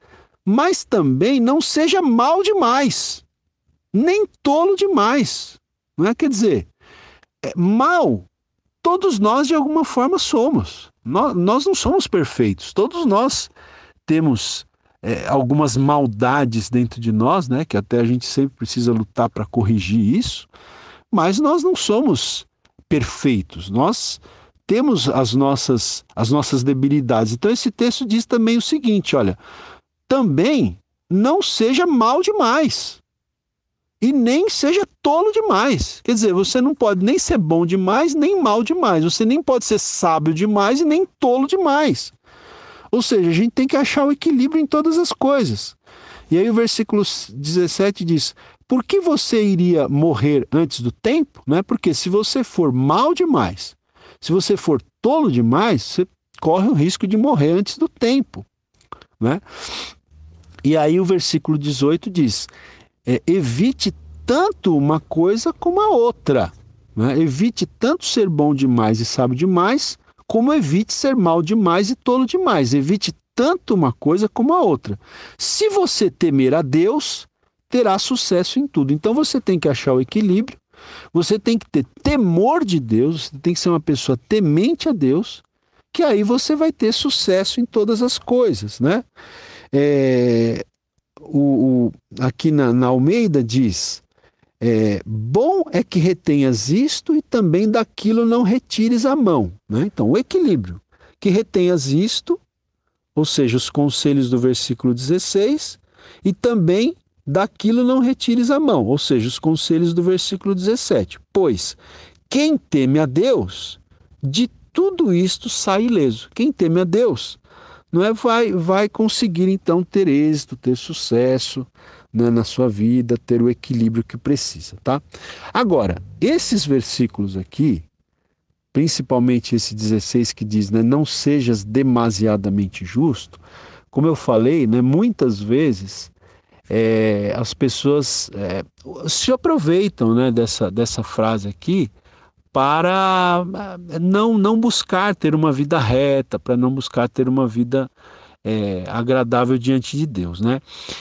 Mas também não seja mal demais, nem tolo demais. Não é? Quer dizer, é, mal todos nós de alguma forma somos. Nós, nós não somos perfeitos. Todos nós temos é, algumas maldades dentro de nós, né? Que até a gente sempre precisa lutar para corrigir isso. Mas nós não somos perfeitos. Nós temos as nossas, as nossas debilidades. Então, esse texto diz também o seguinte: olha, também não seja mal demais. E nem seja tolo demais. Quer dizer, você não pode nem ser bom demais, nem mal demais. Você nem pode ser sábio demais e nem tolo demais. Ou seja, a gente tem que achar o equilíbrio em todas as coisas. E aí o versículo 17 diz: Por que você iria morrer antes do tempo? Não é porque se você for mal demais se você for tolo demais, você corre o risco de morrer antes do tempo. Né? E aí o versículo 18 diz: é, evite tanto uma coisa como a outra. Né? Evite tanto ser bom demais e sábio demais, como evite ser mal demais e tolo demais. Evite tanto uma coisa como a outra. Se você temer a Deus, terá sucesso em tudo. Então você tem que achar o equilíbrio você tem que ter temor de Deus, você tem que ser uma pessoa temente a Deus, que aí você vai ter sucesso em todas as coisas, né? É, o, o, aqui na, na, Almeida diz: é, bom é que retenhas isto e também daquilo não retires a mão. Né? Então, o equilíbrio. Que retenhas isto, ou seja, os conselhos do versículo 16, e também daquilo não retires a mão, ou seja, os conselhos do versículo 17. Pois quem teme a Deus, de tudo isto sai ileso. Quem teme a Deus, não é vai vai conseguir então ter êxito, ter sucesso né, na sua vida, ter o equilíbrio que precisa, tá? Agora, esses versículos aqui, principalmente esse 16 que diz, né, não sejas demasiadamente justo, como eu falei, né, muitas vezes é, as pessoas é, se aproveitam né, dessa, dessa frase aqui para é, não, não buscar ter uma vida reta, para não buscar ter uma vida é, agradável diante de Deus, né?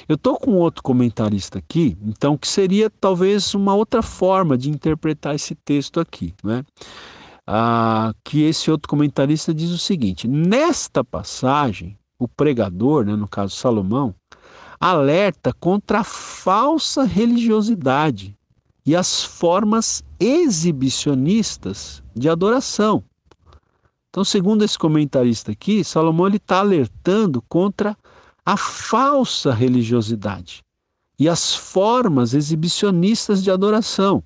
Eu estou com outro comentarista aqui, então que seria talvez uma outra forma de interpretar esse texto aqui, né? Ah, que esse outro comentarista diz o seguinte: nesta passagem, o pregador, né, no caso Salomão, alerta contra a falsa religiosidade e as formas exibicionistas de adoração. Então, segundo esse comentarista aqui, Salomão está alertando contra a falsa religiosidade e as formas exibicionistas de adoração.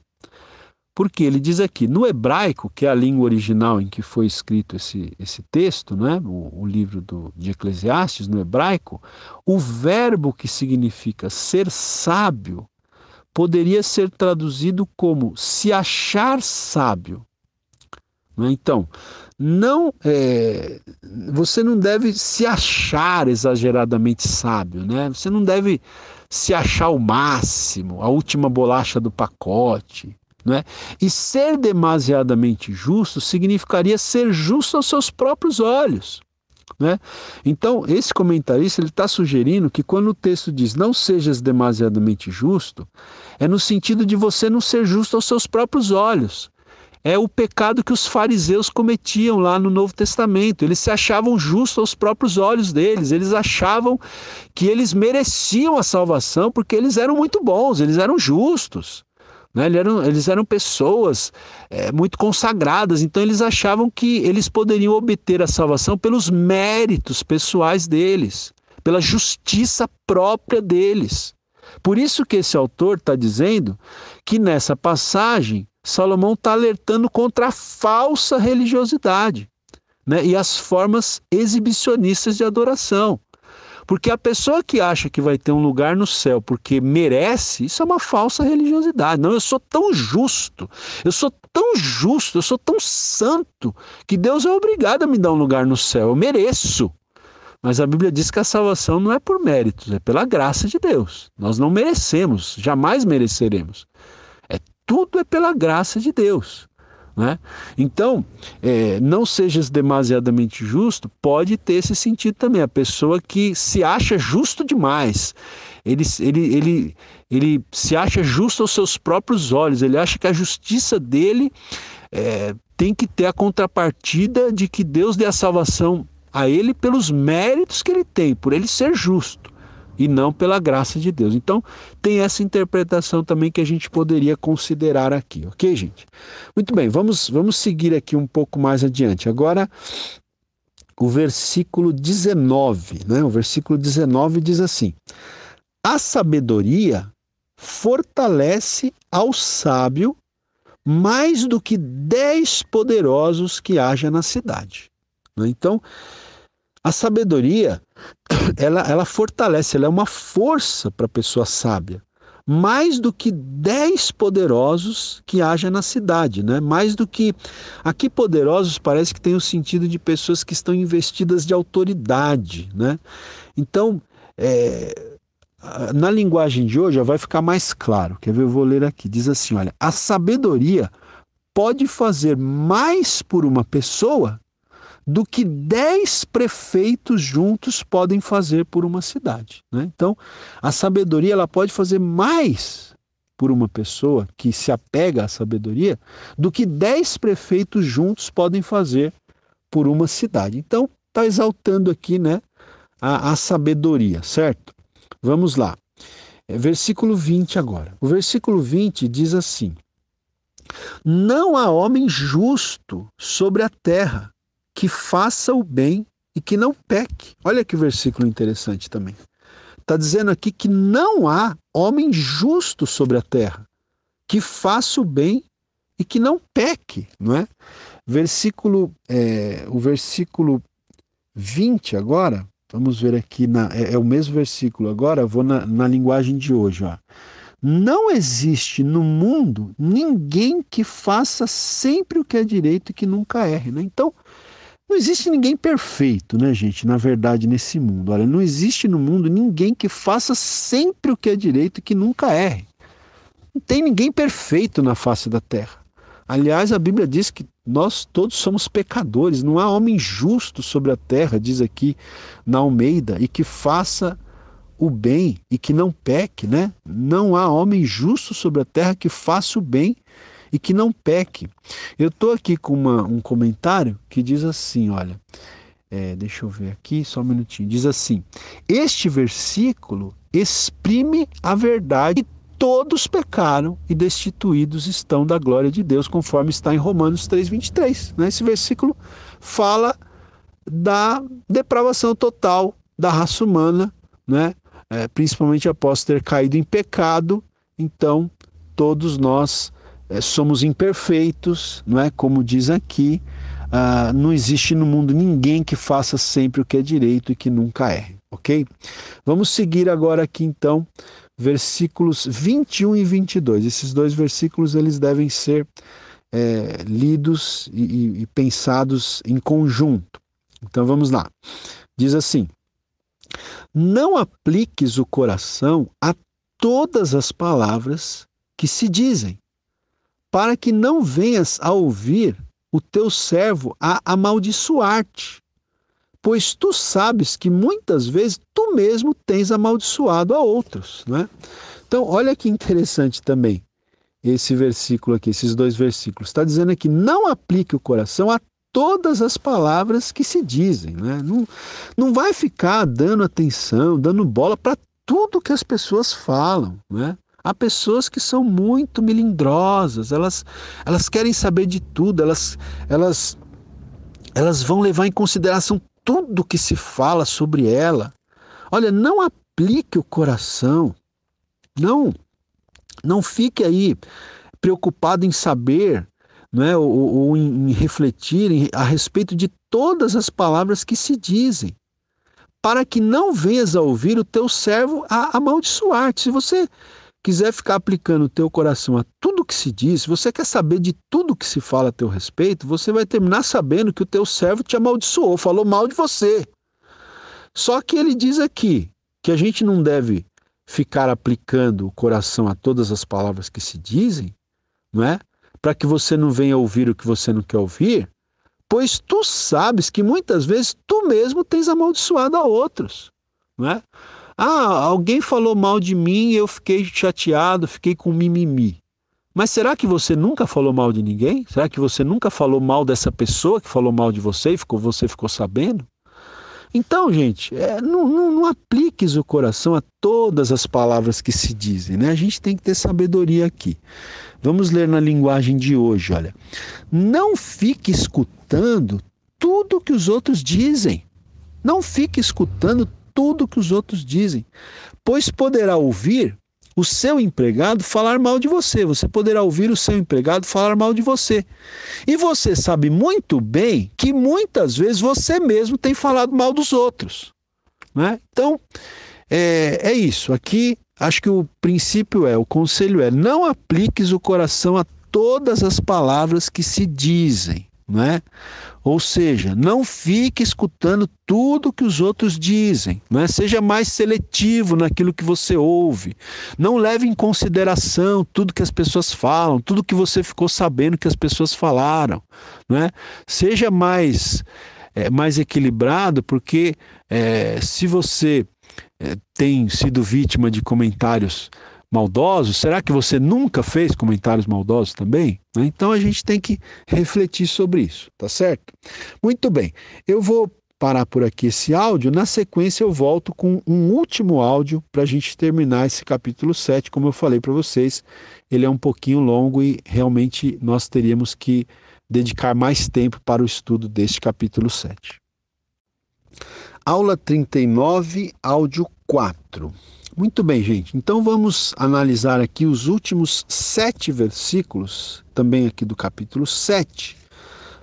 Porque ele diz aqui, no hebraico, que é a língua original em que foi escrito esse, esse texto, né? o, o livro do, de Eclesiastes, no hebraico, o verbo que significa ser sábio poderia ser traduzido como se achar sábio. Né, então, não é, você não deve se achar exageradamente sábio, né? Você não deve se achar o máximo, a última bolacha do pacote. Não é? E ser demasiadamente justo significaria ser justo aos seus próprios olhos. Né? Então, esse comentarista ele está sugerindo que quando o texto diz não sejas demasiadamente justo, é no sentido de você não ser justo aos seus próprios olhos. É o pecado que os fariseus cometiam lá no Novo Testamento. Eles se achavam justos aos próprios olhos deles. Eles achavam que eles mereciam a salvação porque eles eram muito bons, eles eram justos. Né? Eles, eram, eles eram pessoas é, muito consagradas, então eles achavam que eles poderiam obter a salvação pelos méritos pessoais deles, pela justiça própria deles. Por isso que esse autor está dizendo que nessa passagem Salomão está alertando contra a falsa religiosidade né? e as formas exibicionistas de adoração. Porque a pessoa que acha que vai ter um lugar no céu porque merece, isso é uma falsa religiosidade. Não, eu sou tão justo, eu sou tão justo, eu sou tão santo, que Deus é obrigado a me dar um lugar no céu, eu mereço. Mas a Bíblia diz que a salvação não é por méritos, é pela graça de Deus. Nós não merecemos, jamais mereceremos. É tudo é pela graça de Deus. Né? Então, é, não sejas demasiadamente justo pode ter esse sentido também. A pessoa que se acha justo demais, ele, ele, ele, ele se acha justo aos seus próprios olhos, ele acha que a justiça dele é, tem que ter a contrapartida de que Deus dê a salvação a ele pelos méritos que ele tem, por ele ser justo e não pela graça de Deus. Então, tem essa interpretação também que a gente poderia considerar aqui, ok, gente? Muito bem, vamos, vamos seguir aqui um pouco mais adiante. Agora, o versículo 19, né? O versículo 19 diz assim: A sabedoria fortalece ao sábio mais do que dez poderosos que haja na cidade. Né? Então, a sabedoria, ela, ela fortalece, ela é uma força para a pessoa sábia. Mais do que dez poderosos que haja na cidade, né? Mais do que. Aqui, poderosos parece que tem o sentido de pessoas que estão investidas de autoridade, né? Então, é, na linguagem de hoje vai ficar mais claro. Quer ver? Eu vou ler aqui. Diz assim: olha, a sabedoria pode fazer mais por uma pessoa do que 10 prefeitos juntos podem fazer por uma cidade. Né? Então, a sabedoria ela pode fazer mais por uma pessoa que se apega à sabedoria do que 10 prefeitos juntos podem fazer por uma cidade. Então, está exaltando aqui né, a, a sabedoria, certo? Vamos lá. É, versículo 20 agora. O versículo 20 diz assim: Não há homem justo sobre a terra que faça o bem e que não peque. Olha que versículo interessante também. Está dizendo aqui que não há homem justo sobre a terra, que faça o bem e que não peque, não é? Versículo, é, o versículo 20 agora, vamos ver aqui, na, é, é, o mesmo versículo agora, vou na, na linguagem de hoje. Ó. Não existe no mundo ninguém que faça sempre o que é direito e que nunca erre. Né? Então, não existe ninguém perfeito, né, gente? Na verdade, nesse mundo. Olha, não existe no mundo ninguém que faça sempre o que é direito e que nunca erre. Não tem ninguém perfeito na face da terra. Aliás, a Bíblia diz que nós todos somos pecadores, não há homem justo sobre a terra, diz aqui na Almeida, e que faça o bem e que não peque, né? Não há homem justo sobre a terra que faça o bem e que não peque. Eu estou aqui com uma, um comentário que diz assim: olha, é, deixa eu ver aqui, só um minutinho. Diz assim: Este versículo exprime a verdade todos pecaram e destituídos estão da glória de Deus, conforme está em Romanos 3,23. Né? Esse versículo fala da depravação total da raça humana, né? É, principalmente após ter caído em pecado, então todos nós é, somos imperfeitos, não é? Como diz aqui, ah, não existe no mundo ninguém que faça sempre o que é direito e que nunca é, ok? Vamos seguir agora aqui então, versículos 21 e 22. Esses dois versículos eles devem ser é, lidos e, e pensados em conjunto. Então vamos lá. Diz assim: Não apliques o coração a todas as palavras que se dizem para que não venhas a ouvir o teu servo a amaldiçoar-te. Pois tu sabes que muitas vezes tu mesmo tens amaldiçoado a outros. Né? Então, olha que interessante também esse versículo aqui, esses dois versículos. Está dizendo aqui: não aplique o coração a todas as palavras que se dizem. Né? Não, não vai ficar dando atenção, dando bola para tudo que as pessoas falam. Né? Há pessoas que são muito melindrosas, elas, elas querem saber de tudo, elas, elas, elas vão levar em consideração tudo que se fala sobre ela. Olha, não aplique o coração, não, não fique aí preocupado em saber não é? ou, ou em, em refletir a respeito de todas as palavras que se dizem, para que não venhas a ouvir o teu servo a amaldiçoar-te. Se você quiser ficar aplicando o teu coração a tudo que se diz, você quer saber de tudo que se fala a teu respeito, você vai terminar sabendo que o teu servo te amaldiçoou, falou mal de você. Só que ele diz aqui que a gente não deve ficar aplicando o coração a todas as palavras que se dizem, não é? Para que você não venha ouvir o que você não quer ouvir, pois tu sabes que muitas vezes tu mesmo tens amaldiçoado a outros, não é? Ah, alguém falou mal de mim e eu fiquei chateado, fiquei com mimimi. Mas será que você nunca falou mal de ninguém? Será que você nunca falou mal dessa pessoa que falou mal de você e ficou, você ficou sabendo? Então, gente, é, não, não, não, apliques o coração a todas as palavras que se dizem, né? A gente tem que ter sabedoria aqui. Vamos ler na linguagem de hoje, olha. Não fique escutando tudo que os outros dizem. Não fique escutando tudo que os outros dizem, pois poderá ouvir o seu empregado falar mal de você, você poderá ouvir o seu empregado falar mal de você. E você sabe muito bem que muitas vezes você mesmo tem falado mal dos outros. Né? Então, é, é isso. Aqui, acho que o princípio é, o conselho é: não apliques o coração a todas as palavras que se dizem né? Ou seja, não fique escutando tudo que os outros dizem, né? Seja mais seletivo naquilo que você ouve. Não leve em consideração tudo que as pessoas falam, tudo que você ficou sabendo que as pessoas falaram, né? Seja mais é, mais equilibrado, porque é, se você é, tem sido vítima de comentários maldosos? Será que você nunca fez comentários maldosos também? Né? Então a gente tem que refletir sobre isso, tá certo? Muito bem, eu vou parar por aqui esse áudio. Na sequência, eu volto com um último áudio para a gente terminar esse capítulo 7. Como eu falei para vocês, ele é um pouquinho longo e realmente nós teríamos que dedicar mais tempo para o estudo deste capítulo 7. Aula 39, áudio 4. Muito bem, gente. Então vamos analisar aqui os últimos sete versículos, também aqui do capítulo 7,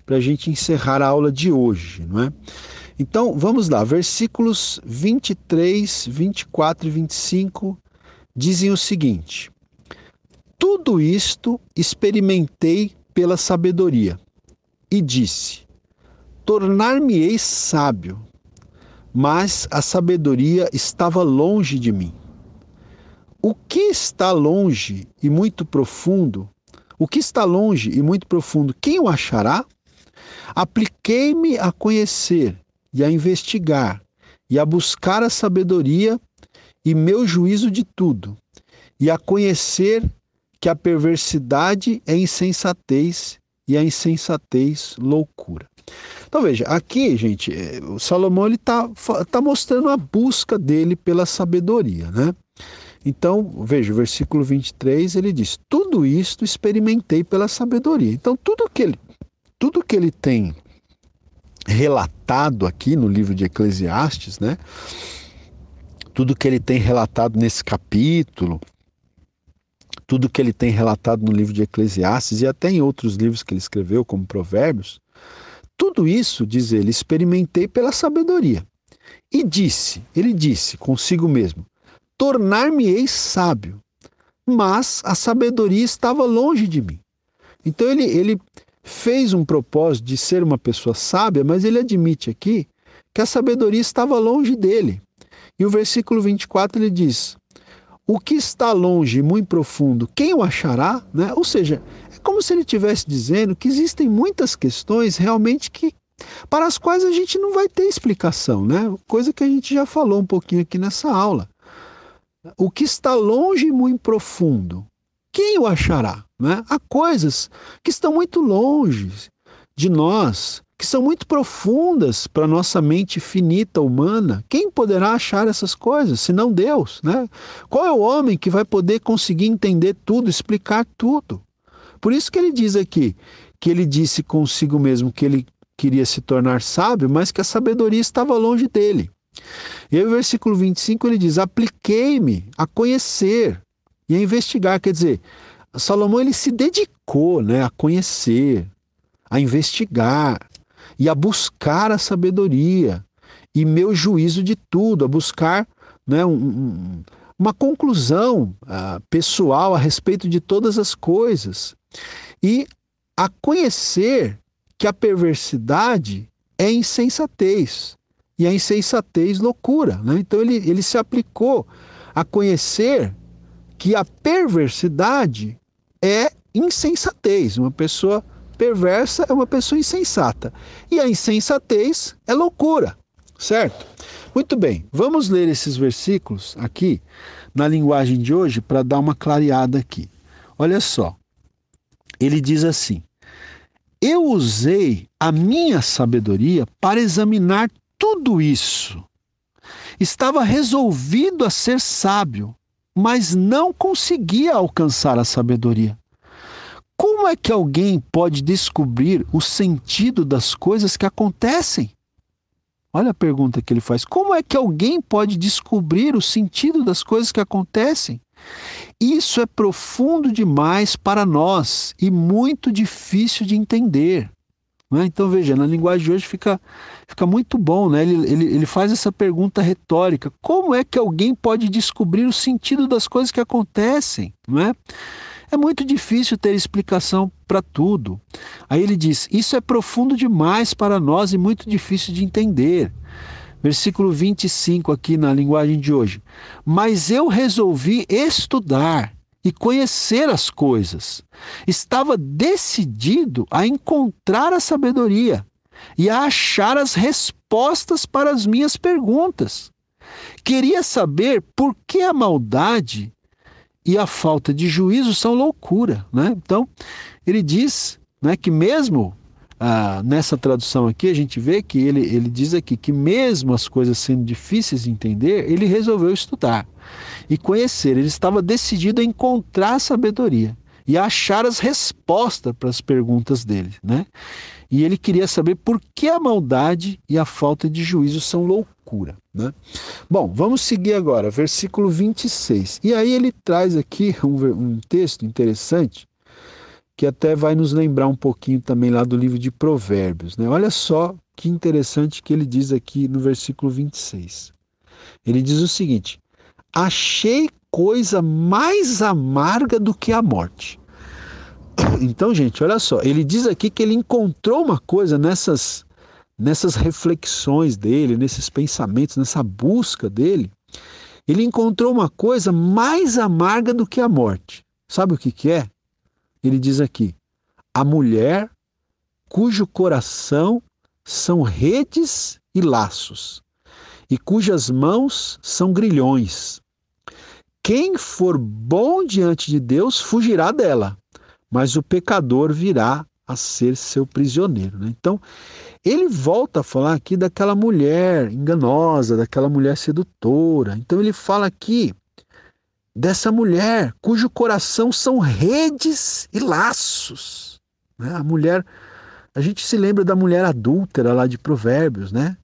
para a gente encerrar a aula de hoje, não é? Então vamos lá, versículos 23, 24 e 25 dizem o seguinte: Tudo isto experimentei pela sabedoria e disse: Tornar-me-ei sábio, mas a sabedoria estava longe de mim. O que está longe e muito profundo? O que está longe e muito profundo, quem o achará? Apliquei-me a conhecer e a investigar e a buscar a sabedoria e meu juízo de tudo, e a conhecer que a perversidade é insensatez e a insensatez loucura. Então veja, aqui, gente, é, o Salomão ele está tá mostrando a busca dele pela sabedoria, né? Então, veja, o versículo 23, ele diz: "Tudo isto experimentei pela sabedoria". Então, tudo que ele tudo que ele tem relatado aqui no livro de Eclesiastes, né? Tudo que ele tem relatado nesse capítulo, tudo que ele tem relatado no livro de Eclesiastes e até em outros livros que ele escreveu, como Provérbios, tudo isso, diz ele, experimentei pela sabedoria. E disse, ele disse consigo mesmo: tornar-me-ei sábio, mas a sabedoria estava longe de mim. Então ele, ele fez um propósito de ser uma pessoa sábia, mas ele admite aqui que a sabedoria estava longe dele. E o versículo 24 ele diz: O que está longe e muito profundo, quem o achará? Né? Ou seja, é como se ele estivesse dizendo que existem muitas questões realmente que para as quais a gente não vai ter explicação, né? Coisa que a gente já falou um pouquinho aqui nessa aula. O que está longe e muito profundo, quem o achará? Né? Há coisas que estão muito longe de nós, que são muito profundas para nossa mente finita humana. Quem poderá achar essas coisas, senão Deus? Né? Qual é o homem que vai poder conseguir entender tudo, explicar tudo? Por isso que ele diz aqui que ele disse consigo mesmo que ele queria se tornar sábio, mas que a sabedoria estava longe dele. E aí o versículo 25 ele diz: "Apliquei-me a conhecer e a investigar", quer dizer, Salomão ele se dedicou, né, a conhecer, a investigar e a buscar a sabedoria e meu juízo de tudo, a buscar, né, um, uma conclusão uh, pessoal a respeito de todas as coisas e a conhecer que a perversidade é insensatez e a insensatez loucura. Né? Então ele, ele se aplicou a conhecer que a perversidade é insensatez. Uma pessoa perversa é uma pessoa insensata. E a insensatez é loucura, certo? Muito bem, vamos ler esses versículos aqui na linguagem de hoje para dar uma clareada aqui. Olha só, ele diz assim: Eu usei a minha sabedoria para examinar tudo isso. Estava resolvido a ser sábio, mas não conseguia alcançar a sabedoria. Como é que alguém pode descobrir o sentido das coisas que acontecem? Olha a pergunta que ele faz. Como é que alguém pode descobrir o sentido das coisas que acontecem? Isso é profundo demais para nós e muito difícil de entender. Né? Então, veja, na linguagem de hoje fica, fica muito bom, né? Ele, ele, ele faz essa pergunta retórica: como é que alguém pode descobrir o sentido das coisas que acontecem? Não é? É muito difícil ter explicação para tudo. Aí ele diz: Isso é profundo demais para nós e muito difícil de entender. Versículo 25 aqui na linguagem de hoje. Mas eu resolvi estudar e conhecer as coisas. Estava decidido a encontrar a sabedoria e a achar as respostas para as minhas perguntas. Queria saber por que a maldade e a falta de juízo são loucura. Né? Então, ele diz né, que, mesmo ah, nessa tradução aqui, a gente vê que ele, ele diz aqui que, mesmo as coisas sendo difíceis de entender, ele resolveu estudar e conhecer. Ele estava decidido a encontrar sabedoria e a achar as respostas para as perguntas dele, né? E ele queria saber por que a maldade e a falta de juízo são loucura, né? Bom, vamos seguir agora, versículo 26. E aí ele traz aqui um, um texto interessante que até vai nos lembrar um pouquinho também lá do livro de Provérbios, né? Olha só que interessante que ele diz aqui no versículo 26. Ele diz o seguinte: achei coisa mais amarga do que a morte. Então, gente, olha só, ele diz aqui que ele encontrou uma coisa nessas nessas reflexões dele, nesses pensamentos, nessa busca dele, ele encontrou uma coisa mais amarga do que a morte. Sabe o que que é? Ele diz aqui: a mulher cujo coração são redes e laços, e cujas mãos são grilhões, quem for bom diante de Deus fugirá dela, mas o pecador virá a ser seu prisioneiro. Né? Então, ele volta a falar aqui daquela mulher enganosa, daquela mulher sedutora. Então, ele fala aqui dessa mulher cujo coração são redes e laços. Né? A mulher, a gente se lembra da mulher adúltera lá de Provérbios, né?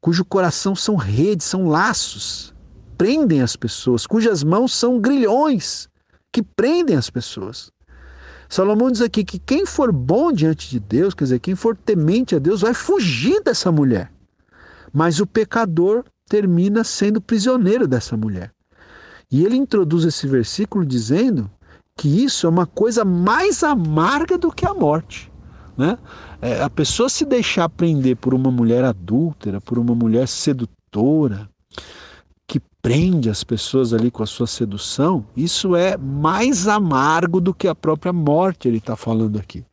Cujo coração são redes, são laços prendem as pessoas, cujas mãos são grilhões que prendem as pessoas. Salomão diz aqui que quem for bom diante de Deus, quer dizer, quem for temente a Deus, vai fugir dessa mulher. Mas o pecador termina sendo prisioneiro dessa mulher. E ele introduz esse versículo dizendo que isso é uma coisa mais amarga do que a morte. Né? É, a pessoa se deixar prender por uma mulher adúltera, por uma mulher sedutora, prende as pessoas ali com a sua sedução, isso é mais amargo do que a própria morte, ele está falando aqui.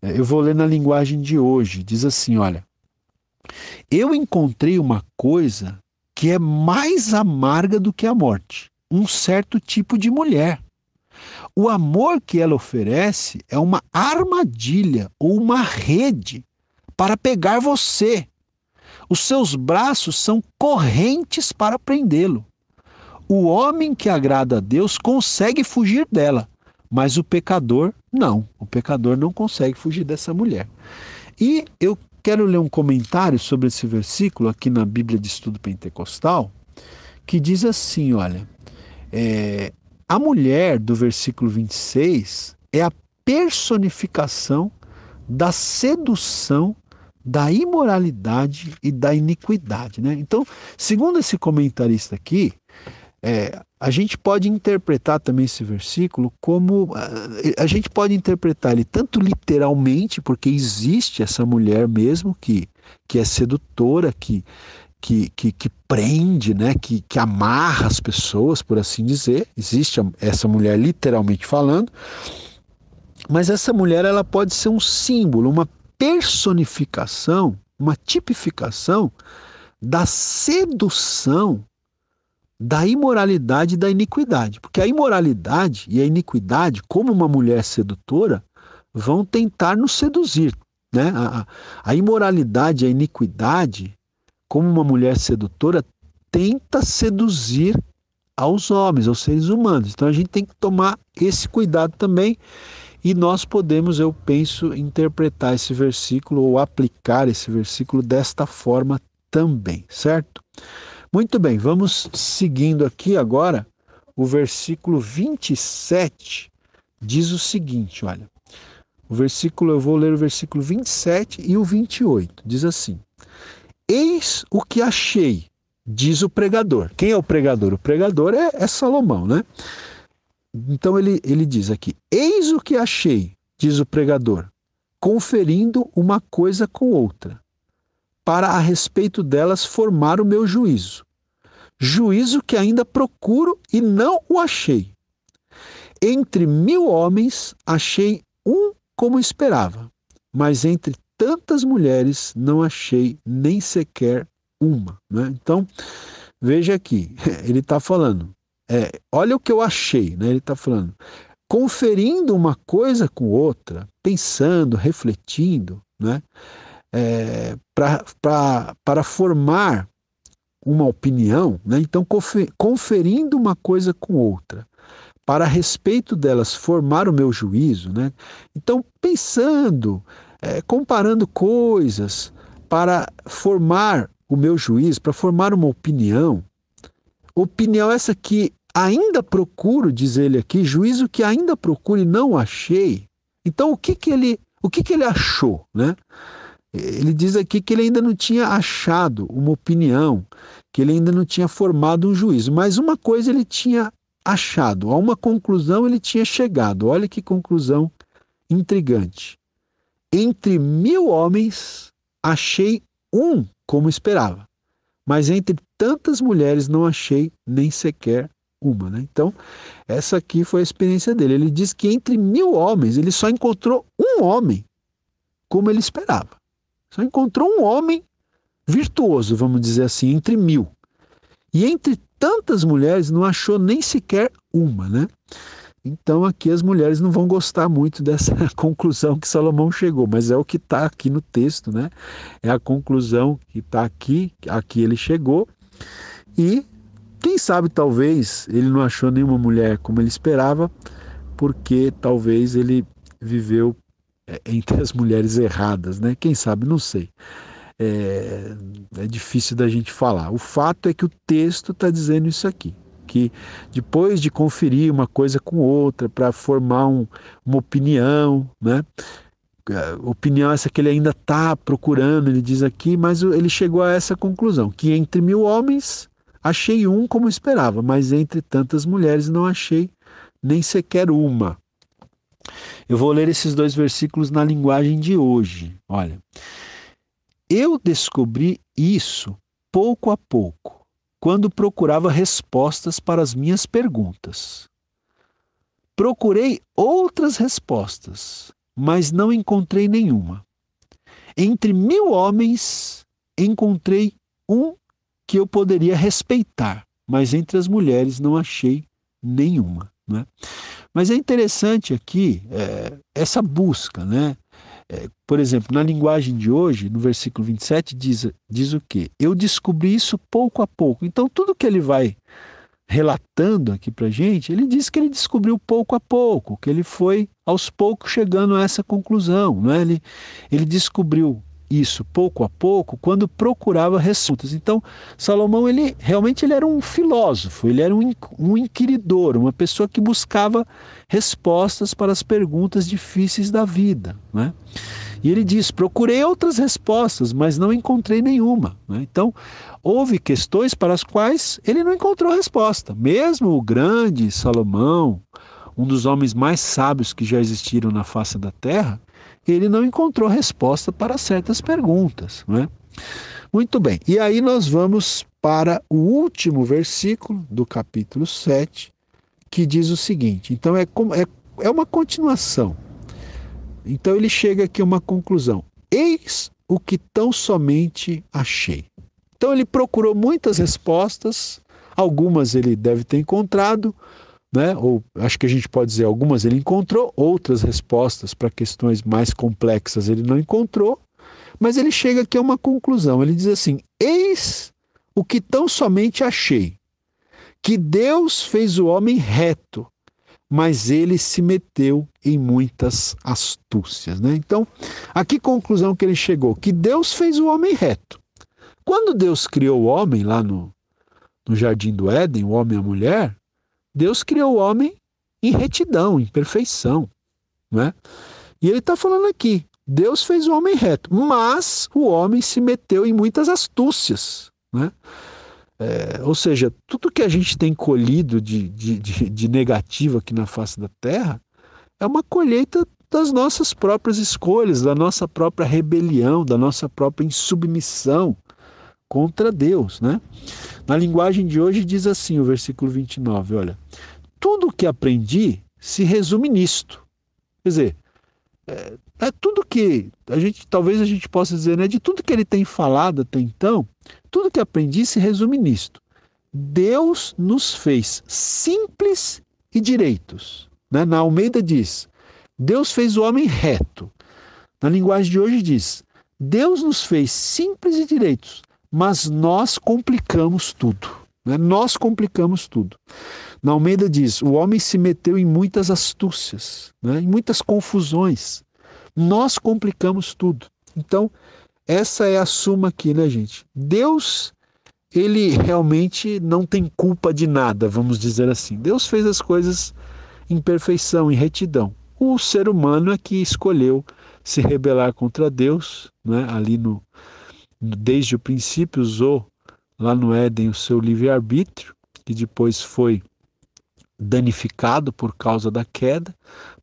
É, eu vou ler na linguagem de hoje, diz assim: olha, eu encontrei uma coisa que é mais amarga do que a morte, um certo tipo de mulher. O amor que ela oferece é uma armadilha ou uma rede para pegar você, os seus braços são correntes para prendê-lo. O homem que agrada a Deus consegue fugir dela, mas o pecador não. O pecador não consegue fugir dessa mulher. E eu quero ler um comentário sobre esse versículo aqui na Bíblia de Estudo Pentecostal, que diz assim: olha, é, a mulher do versículo 26 é a personificação da sedução da imoralidade e da iniquidade. Né? Então, segundo esse comentarista aqui, é, a gente pode interpretar também esse versículo como. A, ah, a gente pode interpretar ele tanto literalmente, porque existe essa mulher mesmo que, que é sedutora, que, que, que, que prende, né? que, que amarra as pessoas, por assim dizer. Existe essa mulher literalmente falando. Mas essa mulher ela pode ser um símbolo, uma personificação, uma tipificação da sedução da imoralidade e da iniquidade. Porque a imoralidade e a iniquidade, como uma mulher sedutora, vão tentar nos seduzir. Né? A, a imoralidade e a iniquidade, como uma mulher sedutora, tenta seduzir aos homens, aos seres humanos. Então a gente tem que tomar esse cuidado também e nós podemos, eu penso, interpretar esse versículo ou aplicar esse versículo desta forma também, certo? Muito bem, vamos seguindo aqui agora. O versículo 27 diz o seguinte, olha. O versículo, eu vou ler o versículo 27 e o 28. Diz assim: Eis o que achei, diz o pregador. Quem é o pregador? O pregador é, é Salomão, né? Então ele, ele diz aqui: Eis o que achei, diz o pregador, conferindo uma coisa com outra, para a respeito delas formar o meu juízo. Juízo que ainda procuro e não o achei. Entre mil homens achei um como esperava, mas entre tantas mulheres não achei nem sequer uma. Né? Então, veja aqui, ele está falando é, olha o que eu achei, né? Ele está falando. Conferindo uma coisa com outra, pensando, refletindo, né? É, para formar uma opinião, né? então conferindo uma coisa com outra, para a respeito delas formar o meu juízo, né? então pensando, é, comparando coisas para formar o meu juízo, para formar uma opinião, opinião essa que ainda procuro, diz ele aqui, juízo que ainda procuro e não achei. Então o que que ele, o que que ele achou, né? Ele diz aqui que ele ainda não tinha achado uma opinião, que ele ainda não tinha formado um juízo, mas uma coisa ele tinha achado, a uma conclusão ele tinha chegado. Olha que conclusão intrigante. Entre mil homens achei um como esperava, mas entre tantas mulheres não achei nem sequer uma, Né? Então, essa aqui foi a experiência dele. Ele diz que entre mil homens, ele só encontrou um homem como ele esperava. Só encontrou um homem virtuoso, vamos dizer assim, entre mil. E entre tantas mulheres, não achou nem sequer uma, né? Então aqui as mulheres não vão gostar muito dessa conclusão que Salomão chegou, mas é o que está aqui no texto, né? É a conclusão que está aqui, aqui ele chegou. E quem sabe talvez ele não achou nenhuma mulher como ele esperava, porque talvez ele viveu é, entre as mulheres erradas, né? Quem sabe, não sei. É, é difícil da gente falar. O fato é que o texto está dizendo isso aqui que depois de conferir uma coisa com outra para formar um, uma opinião, né? É, opinião essa que ele ainda está procurando, ele diz aqui, mas ele chegou a essa conclusão: que entre mil homens Achei um como esperava, mas entre tantas mulheres não achei nem sequer uma. Eu vou ler esses dois versículos na linguagem de hoje. Olha, eu descobri isso pouco a pouco, quando procurava respostas para as minhas perguntas. Procurei outras respostas, mas não encontrei nenhuma. Entre mil homens, encontrei um que eu poderia respeitar, mas entre as mulheres não achei nenhuma. Né? Mas é interessante aqui é, essa busca. Né? É, por exemplo, na linguagem de hoje, no versículo 27, diz, diz o quê? Eu descobri isso pouco a pouco. Então, tudo que ele vai relatando aqui para gente, ele diz que ele descobriu pouco a pouco, que ele foi aos poucos chegando a essa conclusão. Né? Ele, ele descobriu isso pouco a pouco quando procurava respostas. Então, Salomão, ele realmente ele era um filósofo, ele era um, um inquiridor, uma pessoa que buscava respostas para as perguntas difíceis da vida. Né? E ele diz: procurei outras respostas, mas não encontrei nenhuma. Né? Então, houve questões para as quais ele não encontrou resposta. Mesmo o grande Salomão, um dos homens mais sábios que já existiram na face da terra, ele não encontrou resposta para certas perguntas. Né? Muito bem, e aí nós vamos para o último versículo do capítulo 7, que diz o seguinte: então é, como, é, é uma continuação. Então ele chega aqui a uma conclusão: eis o que tão somente achei. Então ele procurou muitas respostas, algumas ele deve ter encontrado, né? ou acho que a gente pode dizer algumas ele encontrou, outras respostas para questões mais complexas ele não encontrou, mas ele chega aqui a uma conclusão. Ele diz assim: Eis o que tão somente achei, que Deus fez o homem reto, mas ele se meteu em muitas astúcias. Né? Então, a que conclusão que ele chegou? Que Deus fez o homem reto. Quando Deus criou o homem lá no, no Jardim do Éden, o homem e a mulher, Deus criou o homem em retidão, em perfeição. Né? E ele está falando aqui: Deus fez o homem reto, mas o homem se meteu em muitas astúcias. Né? É, ou seja, tudo que a gente tem colhido de, de, de, de negativo aqui na face da terra é uma colheita das nossas próprias escolhas, da nossa própria rebelião, da nossa própria insubmissão, contra Deus, né? Na linguagem de hoje diz assim o versículo 29, olha, tudo o que aprendi se resume nisto. Quer dizer, é, é, tudo que a gente, talvez a gente possa dizer, né, de tudo que ele tem falado até então, tudo que aprendi se resume nisto. Deus nos fez simples e direitos. Né? Na Almeida diz, Deus fez o homem reto. Na linguagem de hoje diz, Deus nos fez simples e direitos mas nós complicamos tudo. Né? Nós complicamos tudo. Na Almeida diz: o homem se meteu em muitas astúcias, né? em muitas confusões. Nós complicamos tudo. Então, essa é a suma aqui, né, gente? Deus, ele realmente não tem culpa de nada, vamos dizer assim. Deus fez as coisas em perfeição, em retidão. O ser humano é que escolheu se rebelar contra Deus, né? ali no, desde o princípio usou lá no Éden o seu livre-arbítrio, que depois foi danificado por causa da queda,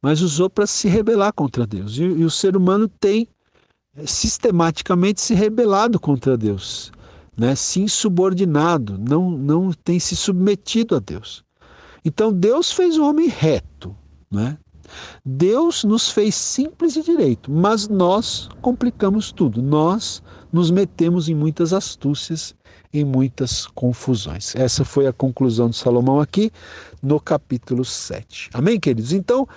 mas usou para se rebelar contra Deus. E, e, o ser humano tem é, sistematicamente se rebelado contra Deus, né? se insubordinado, não, não tem se submetido a Deus. Então Deus fez o homem reto, né? Deus nos fez simples e direito, mas nós complicamos tudo. Nós nos metemos em muitas astúcias, em muitas confusões. Essa foi a conclusão de Salomão aqui no capítulo 7. Amém, queridos? Então,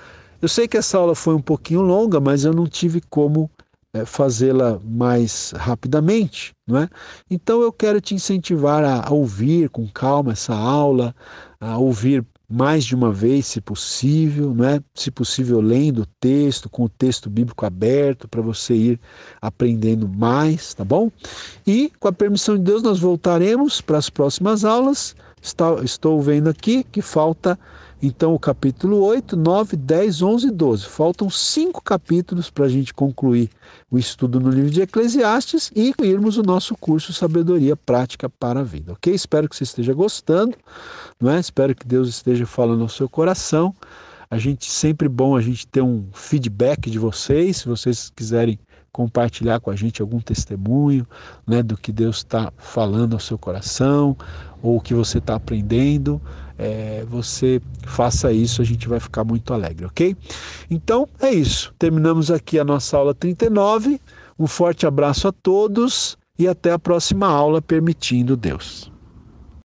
eu sei que essa aula foi um pouquinho longa, mas eu não tive como é, fazê-la mais rapidamente, não é? Então eu quero te incentivar a, a ouvir com calma essa aula, a ouvir mais de uma vez, se possível, né? se possível, lendo o texto, com o texto bíblico aberto, para você ir aprendendo mais, tá bom? E, com a permissão de Deus, nós voltaremos para as próximas aulas. estou vendo aqui que falta então, o capítulo 8, 9, 10, 11 e 12. Faltam cinco capítulos para a gente concluir o estudo no livro de Eclesiastes e incluirmos o nosso curso Sabedoria Prática para a Vida, ok? Espero que você esteja gostando, não é? Espero que Deus esteja falando ao seu coração. A gente sempre bom a gente ter um feedback de vocês, se vocês quiserem compartilhar com a gente algum testemunho né, do que Deus está falando ao seu coração ou o que você está aprendendo é, você faça isso, a gente vai ficar muito alegre, ok? Então é isso. Terminamos aqui a nossa aula 39. Um forte abraço a todos e até a próxima aula, permitindo Deus.